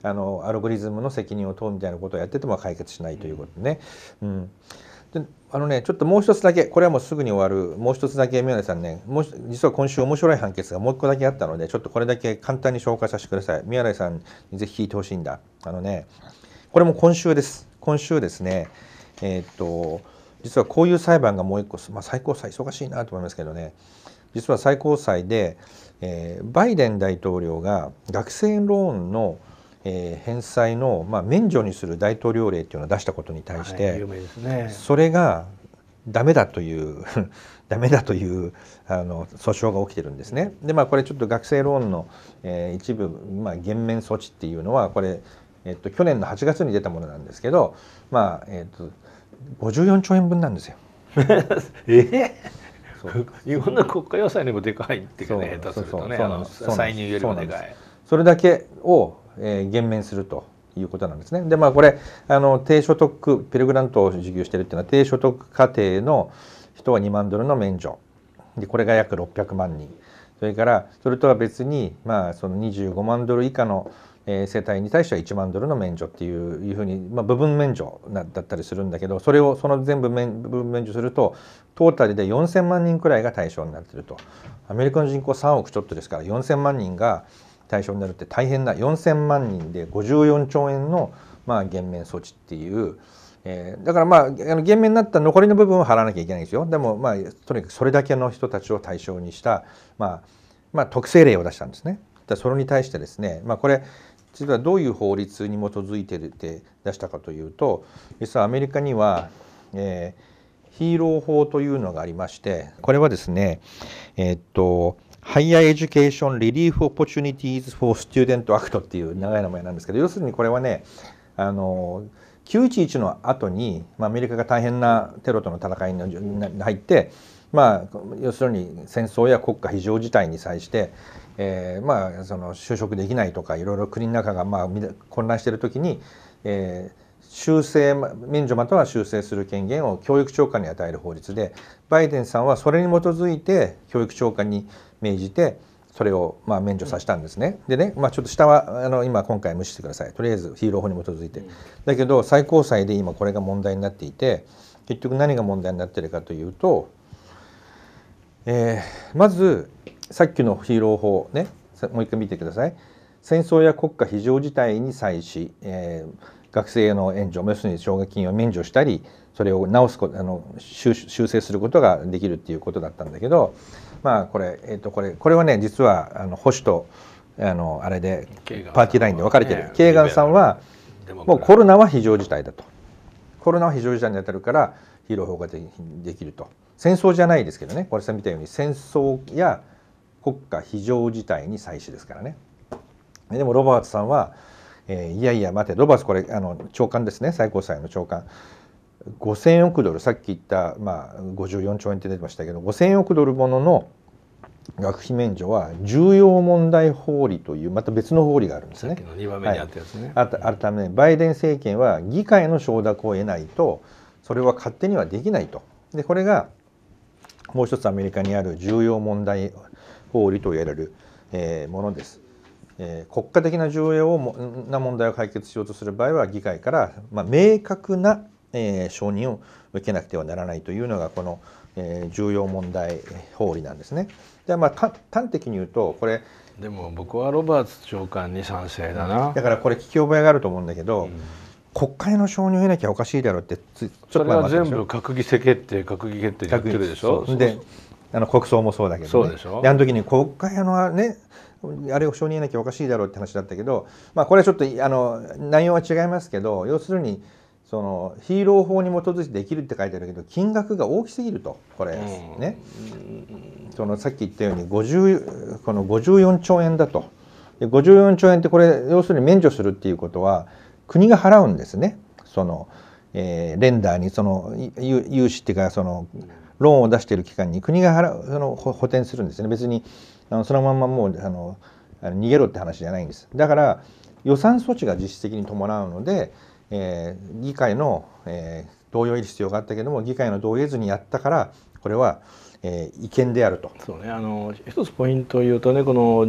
あのアルゴリズムの責任を問うみたいなことをやってても解決しないということね。うん、うんあのね、ちょっともう一つだけ、これはもうすぐに終わる、もう一つだけ、宮根さんね、もう実は今週面白い判決がもう一個だけあったので、ちょっとこれだけ簡単に紹介させてください。宮根さんにぜひ聞いてほしいんだ。あのね、これも今週です。今週ですね、えー、っと、実はこういう裁判がもう一個、まあ、最高裁、忙しいなと思いますけどね、実は最高裁で、えー、バイデン大統領が学生ローンのえ返済の、まあ、免除にする大統領令というのを出したことに対して、ね、それがダメだという ダメだというあの訴訟が起きてるんですね。でまあこれちょっと学生ローンの、え一部、まあ、減免措置っていうのはこれ、えっと、去年の8月に出たものなんですけど、まあえっと、54兆円分なんですよ。え日本の国家予算よりもでかいっていうかね、下手するとね、歳入よりもでかい。それだけをえー、減免するということなんですね。でまあこれあの低所得ペルグラントを受給してるっていうのは低所得家庭の人は2万ドルの免除でこれが約600万人それからそれとは別に、まあ、その25万ドル以下のえー、世帯に対しては1万ドルの免除っていういうふうに、まあ、部分免除だったりするんだけどそれをその全部免部分免除するとトータルで4,000万人くらいが対象になっているとアメリカの人口3億ちょっとですから4,000万人が対象になるって大変な4,000万人で54兆円のまあ減免措置っていう、えー、だからまああの減免になった残りの部分を払わなきゃいけないんですよでもまあとにかくそれだけの人たちを対象にした、まあ、まあ特製例を出したんですね。だそれに対してですね、まあ、これ実はどういう法律に基づいてって出したかというと実はアメリカには、えー、ヒーロー法というのがありましてこれはですねえー、っとハイヤーエデュケーションリリーフオポチュニティーズフォースチューデントアクトっていう長い名前なんですけど、要するにこれはね、あの、911の後に、まあ、アメリカが大変なテロとの戦いに入って、まあ、要するに戦争や国家非常事態に際して、えー、まあその就職できないとかいろいろ国の中がまあ混乱しているきに、えー、修正免除または修正する権限を教育長官に与える法律でバイデンさんはそれに基づいて教育長官に命じてそれをま免除させたんですね。でね、まあ、ちょっと下はあの今今回無視してくださいとりあえずヒーロー法に基づいて。だけど最高裁で今これが問題になっていて結局何が問題になってるかというと、えー、まずさっきのヒーロー法ねもう一回見てください。戦争や国家非常事態に際し、えー、学生の援助要するに奨学金を免除したりそれを直すことあの修正することができるっていうことだったんだけどまあこれ、えっ、ー、とこれ、これはね、実はあの保守とあのあれでパーティーラインで分かれてる。ケーガンさんは、もうコロナは非常事態だと。コロナは非常事態に当たるから、ヒーローができると。戦争じゃないですけどね、これさ見たように、戦争や国家非常事態に際しですからね。でもロバーツさんは、えー、いやいや待てロバーツこれあの長官ですね最高裁の長官5,000億ドルさっき言った、まあ、54兆円って出てましたけど5,000億ドルものの学費免除は重要問題法理というまた別の法理があるんですね。あ改めバイデン政権は議会の承諾を得ないとそれは勝手にはできないと。でこれがもう一つアメリカにある重要問題法理といわれる、えー、ものです。えー、国家的な重要な問題を解決しようとする場合は議会から、まあ、明確なえ承認を受けなくてはならないというのがこの、え重要問題法理なんですね。でまあ端的に言うとこれでも僕はロバーツ長官に賛成だな。だからこれ聞き覚えがあると思うんだけど、うん、国会の承認を得なきゃおかしいだろうってちょっと前まで全部閣議決定閣議決定やってるでしょ。であの国葬もそうだけど、ね、であの時に国会のねあれを承認得なきゃおかしいだろうって話だったけど、まあ、これはちょっとあの内容は違いますけど要するにそのヒーロー法に基づいてできるって書いてあるけど金額が大きすぎるとこれ、ね、そのさっき言ったように50この54兆円だとで54兆円ってこれ要するに免除するっていうことは国が払うんですねその、えー、レンダーにその融資っていうかそのローンを出している期間に国が払うその補填するんですね別にあのそのままもうあの逃げろって話じゃないんですだから予算措置が実質的に伴うのでえー、議会の、えー、同意を得る必要があったけども議会の同意を得ずにやったからこれは、えー、違憲であると。そうねあの一つポイントを言うとねこの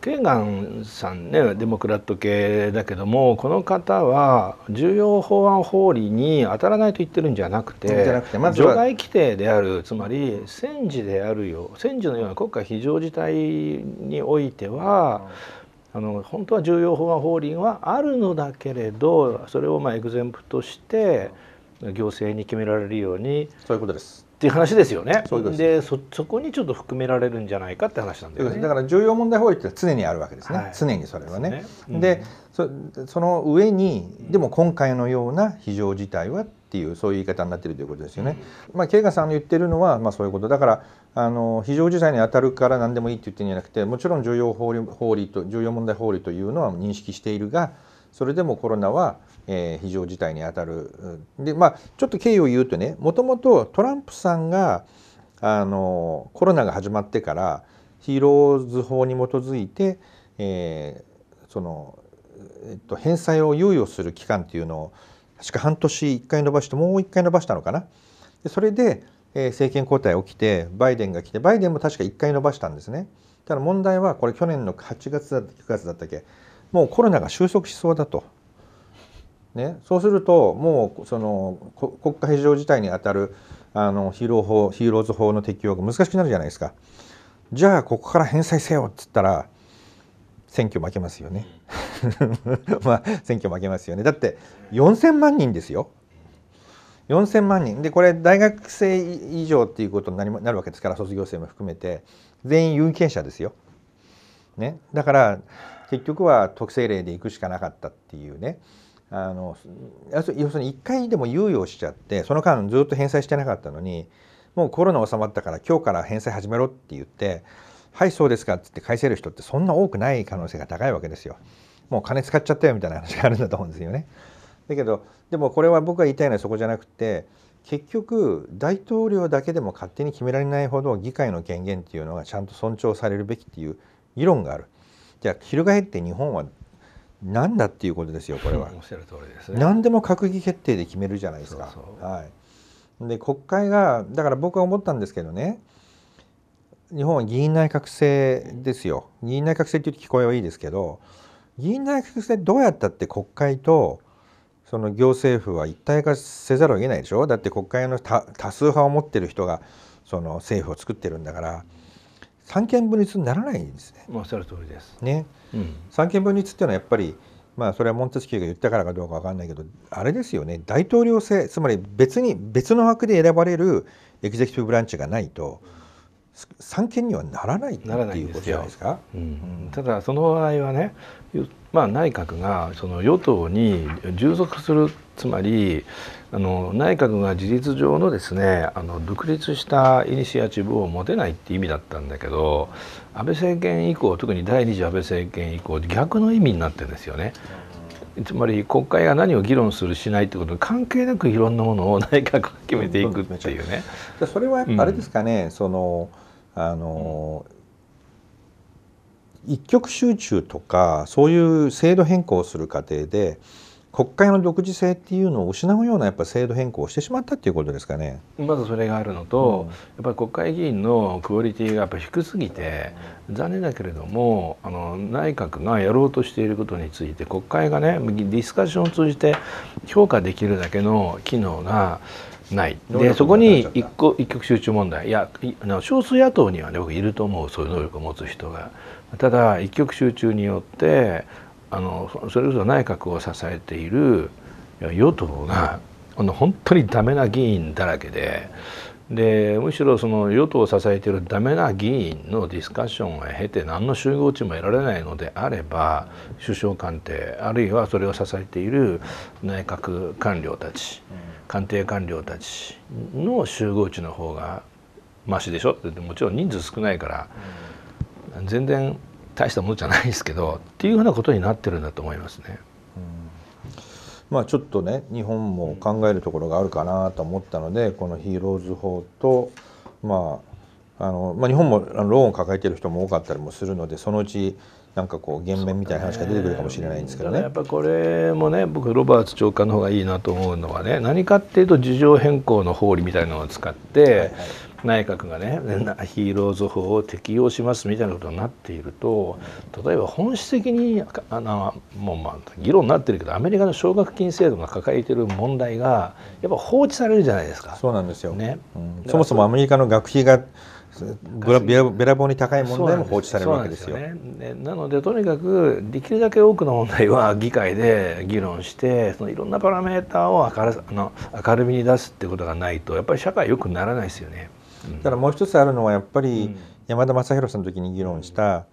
ケーガンさんねデモクラット系だけどもこの方は重要法案法理に当たらないと言ってるんじゃなくてじゃなくて、ま、除外規定であるつまり戦時であるよ戦時のような国家非常事態においては、うんあの本当は重要法案法輪はあるのだけれどそれをまあエグゼンプとして行政に決められるようにそういうことですっていう話ですよねでそそこにちょっと含められるんじゃないかって話なんだよねだから重要問題法律って常にあるわけですね、はい、常にそれはね。で、ねうん、その上にでも今回のような非常事態はっていうそういう言い方になってるということですよね。まあ慶賀さんの言ってるのはまあそういうことだからあの非常事態に当たるから何でもいいって言ってるんじゃなくてもちろん重要法理法理と重要問題法理というのは認識しているがそれでもコロナは、えー、非常事態に当たる。でまあちょっと経緯を言うとねもともとトランプさんがあのコロナが始まってからヒーローズ法に基づいて、えー、その、えっと、返済を猶予する期間っていうのを確か半年1回伸ばしてもう1回伸ばしたのかな。でそれで、え政権交代起きてバイデンが来てバイデンも確か1回伸ばしたんですね。ただ問題はこれ去年の8月だった9月だったっけもうコロナが収束しそうだと。ね、そうするともうその国家非常事態にあたるあのヒーロー法ヒーローズ法の適用が難しくなるじゃないですかじゃあここから返済せよっつったら選挙負けますよね。まあ選挙負けますよねだって4,000万人ですよ4,000万人でこれ大学生以上っていうことになるわけですから卒業生も含めて全員有権者ですよ。ね、だから結局は特性例で行くしかなかったっていうねあの要するに1回でも猶予しちゃってその間ずっと返済してなかったのにもうコロナ収まったから今日から返済始めろって言ってはいそうですか」っって返せる人ってそんな多くない可能性が高いわけですよ。もう金使っちゃったよみたいな話があるんだと思うんですよね。だけどでもこれは僕が言いたいのはそこじゃなくて結局大統領だけでも勝手に決められないほど議会の権限っていうのがちゃんと尊重されるべきっていう議論がある。じゃあ翻って日本は何だっていうことですよこれは。何でも閣議決定で決めるじゃないですか。そうそうはい。で国会がだから僕は思ったんですけどね。日本は議員内閣制ですよ議員内閣制っていうと聞こえはいいですけど議員内閣制どうやったって国会とその行政府は一体化せざるを得ないでしょだって国会の多数派を持ってる人がその政府を作ってるんだから三権分立にならないんですね。おっしゃる通りです。ね、うん、三権分立っていうのはやっぱりまあそれはモンテスキューが言ったからかどうかわかんないけどあれですよね大統領制つまり別に別の枠で選ばれるエグゼクティブブランチがないと。うん三権にはならないっていうことじゃないですか。すうん、ただその場合はね、まあ、内閣がその与党に従属するつまりあの内閣が事実上のですねあの独立したイニシアチブを持てないって意味だったんだけど安倍政権以降特に第二次安倍政権以降逆の意味になってるんですよね。つまり国会が何を議論するしないということに関係なくいろんなものを内閣が決めていくっていうね。それはあれですかね、うん、そのあの、一極集中とかそういう制度変更をする過程で国会の独自性っていうのを失うようなやっぱ制度変更をしてしまったっていうことですかね。まずそれがあるのと、うん、やっぱり国会議員のクオリティがやっぱ低すぎて残念だけれどもあの内閣がやろうとしていることについて国会がねディスカッションを通じて評価できるだけの機能が、うんないでそこに一個一極集中問題いや少数野党にはね僕いると思うそういう能力を持つ人がただ一極集中によってあのそれこそ内閣を支えている与党があの本当にダメな議員だらけででむしろその与党を支えているダメな議員のディスカッションを経て何の集合値も得られないのであれば首相官邸あるいはそれを支えている内閣官僚たち。う官邸官僚たちの集合地の方がましでしょってもちろん人数少ないから、全然大したものじゃないですけどっていうふうなことになってるんだと思いますね。うん、まあ、ちょっとね日本も考えるところがあるかなと思ったのでこのヒーローズ法と、まああのまあ、日本もローンを抱えている人も多かったりもするのでそのうちなんかこう減免みたいな話が出てくるかもしれないんですけどね。ねやっぱこれもね僕ロバーツ長官の方がいいなと思うのはね何かっていうと事情変更の法理みたいなのを使って、はいはい、内閣がねヒーローズ法を適用しますみたいなことになっていると例えば本質的にあのもうまあ議論になってるけどアメリカの奨学金制度が抱えてる問題がやっぱ放置されるじゃないですか。そうなんですよ、ね、うん、そもそもアメリカの学費がべらぼうに高い問題も放置されるわけですよ。ななね、なのでとにかくできるだけ多くの問題は議会で議論してそのいろんなパラメーターを明るあの明るみに出すってことがないとやっぱり社会良くならないですよね。だからもう一つあるのはやっぱり山田正弘さんの時に議論した、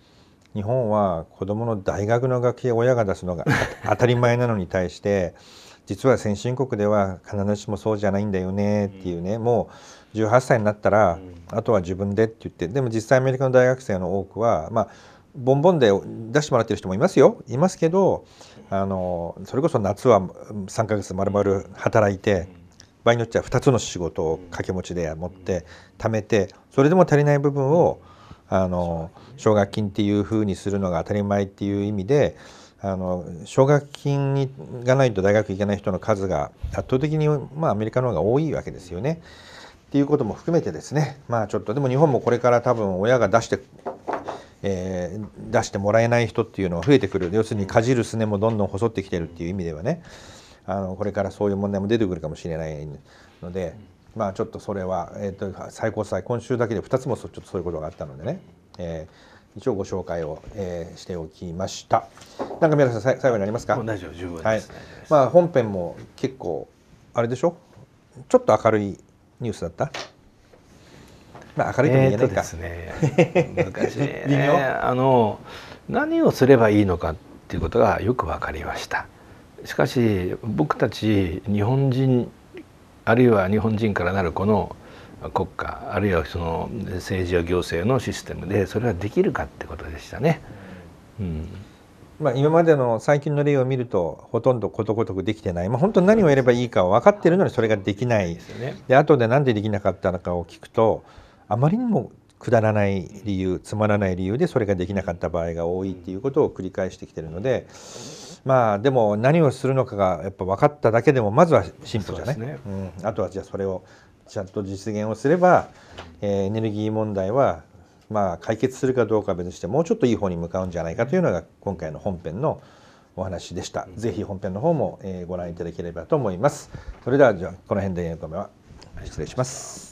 日本は子どもの大学の学費を親が出すのが 当たり前なのに対して実は先進国では必ずしもそうじゃないんだよねっていうねもう18歳になったら、あとは自分でって言ってでも実際アメリカの大学生の多くはまあボンボンで出してもらってる人もいますよいますけどあのそれこそ夏は3ヶ月まるまる働いて場合によっては2つの仕事を掛け持ちで持って貯めてそれでも足りない部分をあの奨学金っていうふうにするのが当たり前っていう意味であの奨学金にがないと大学行けない人の数が圧倒的に、まあ、アメリカの方が多いわけですよね。っていうことも含めてですねまあちょっとでも日本もこれから多分親が出して、えー、出してもらえない人っていうのは増えてくる要するにかじるすねもどんどん細ってきてるっていう意味ではねあのこれからそういう問題も出てくるかもしれないので。まあちょっとそれは、えー、と最高裁今週だけで2つもちょっとそういうことがあったのでね、えー、一応ご紹介を、えー、しておきましたなんか皆さん最後になりますか大丈夫十分です、はい、まあ本編も結構あれでしょちょっと明るいニュースだったまあ明るいと見言えないか、ですね 微ね。あの何をすればいいのかっていうことがよくわかりましたしかし僕たち日本人あるいは日本人からなるこの国家あるいはその政治や行政のシステムでそれはできるかってことでしたね。うんまあ、今までの最近の例を見るとほとんどことごとくできてない、まあ、本当に何をやればいいか分かってるのにそれができないで,、ね、で後で何でできなかったのかを聞くとあまりにもくだらない理由つまらない理由でそれができなかった場合が多いっていうことを繰り返してきてるのでまあでも何をするのかがやっぱ分かっただけでもまずは進歩じゃない、ね、うん、あとはじゃあそれをちゃんと実現をすれば、えー、エネルギー問題はまあ、解決するかどうかは別にしてもうちょっといい方に向かうんじゃないかというのが今回の本編のお話でした。ぜひ本編の方もえご覧いただければと思います。それではじゃあこの辺で4日目は失礼します。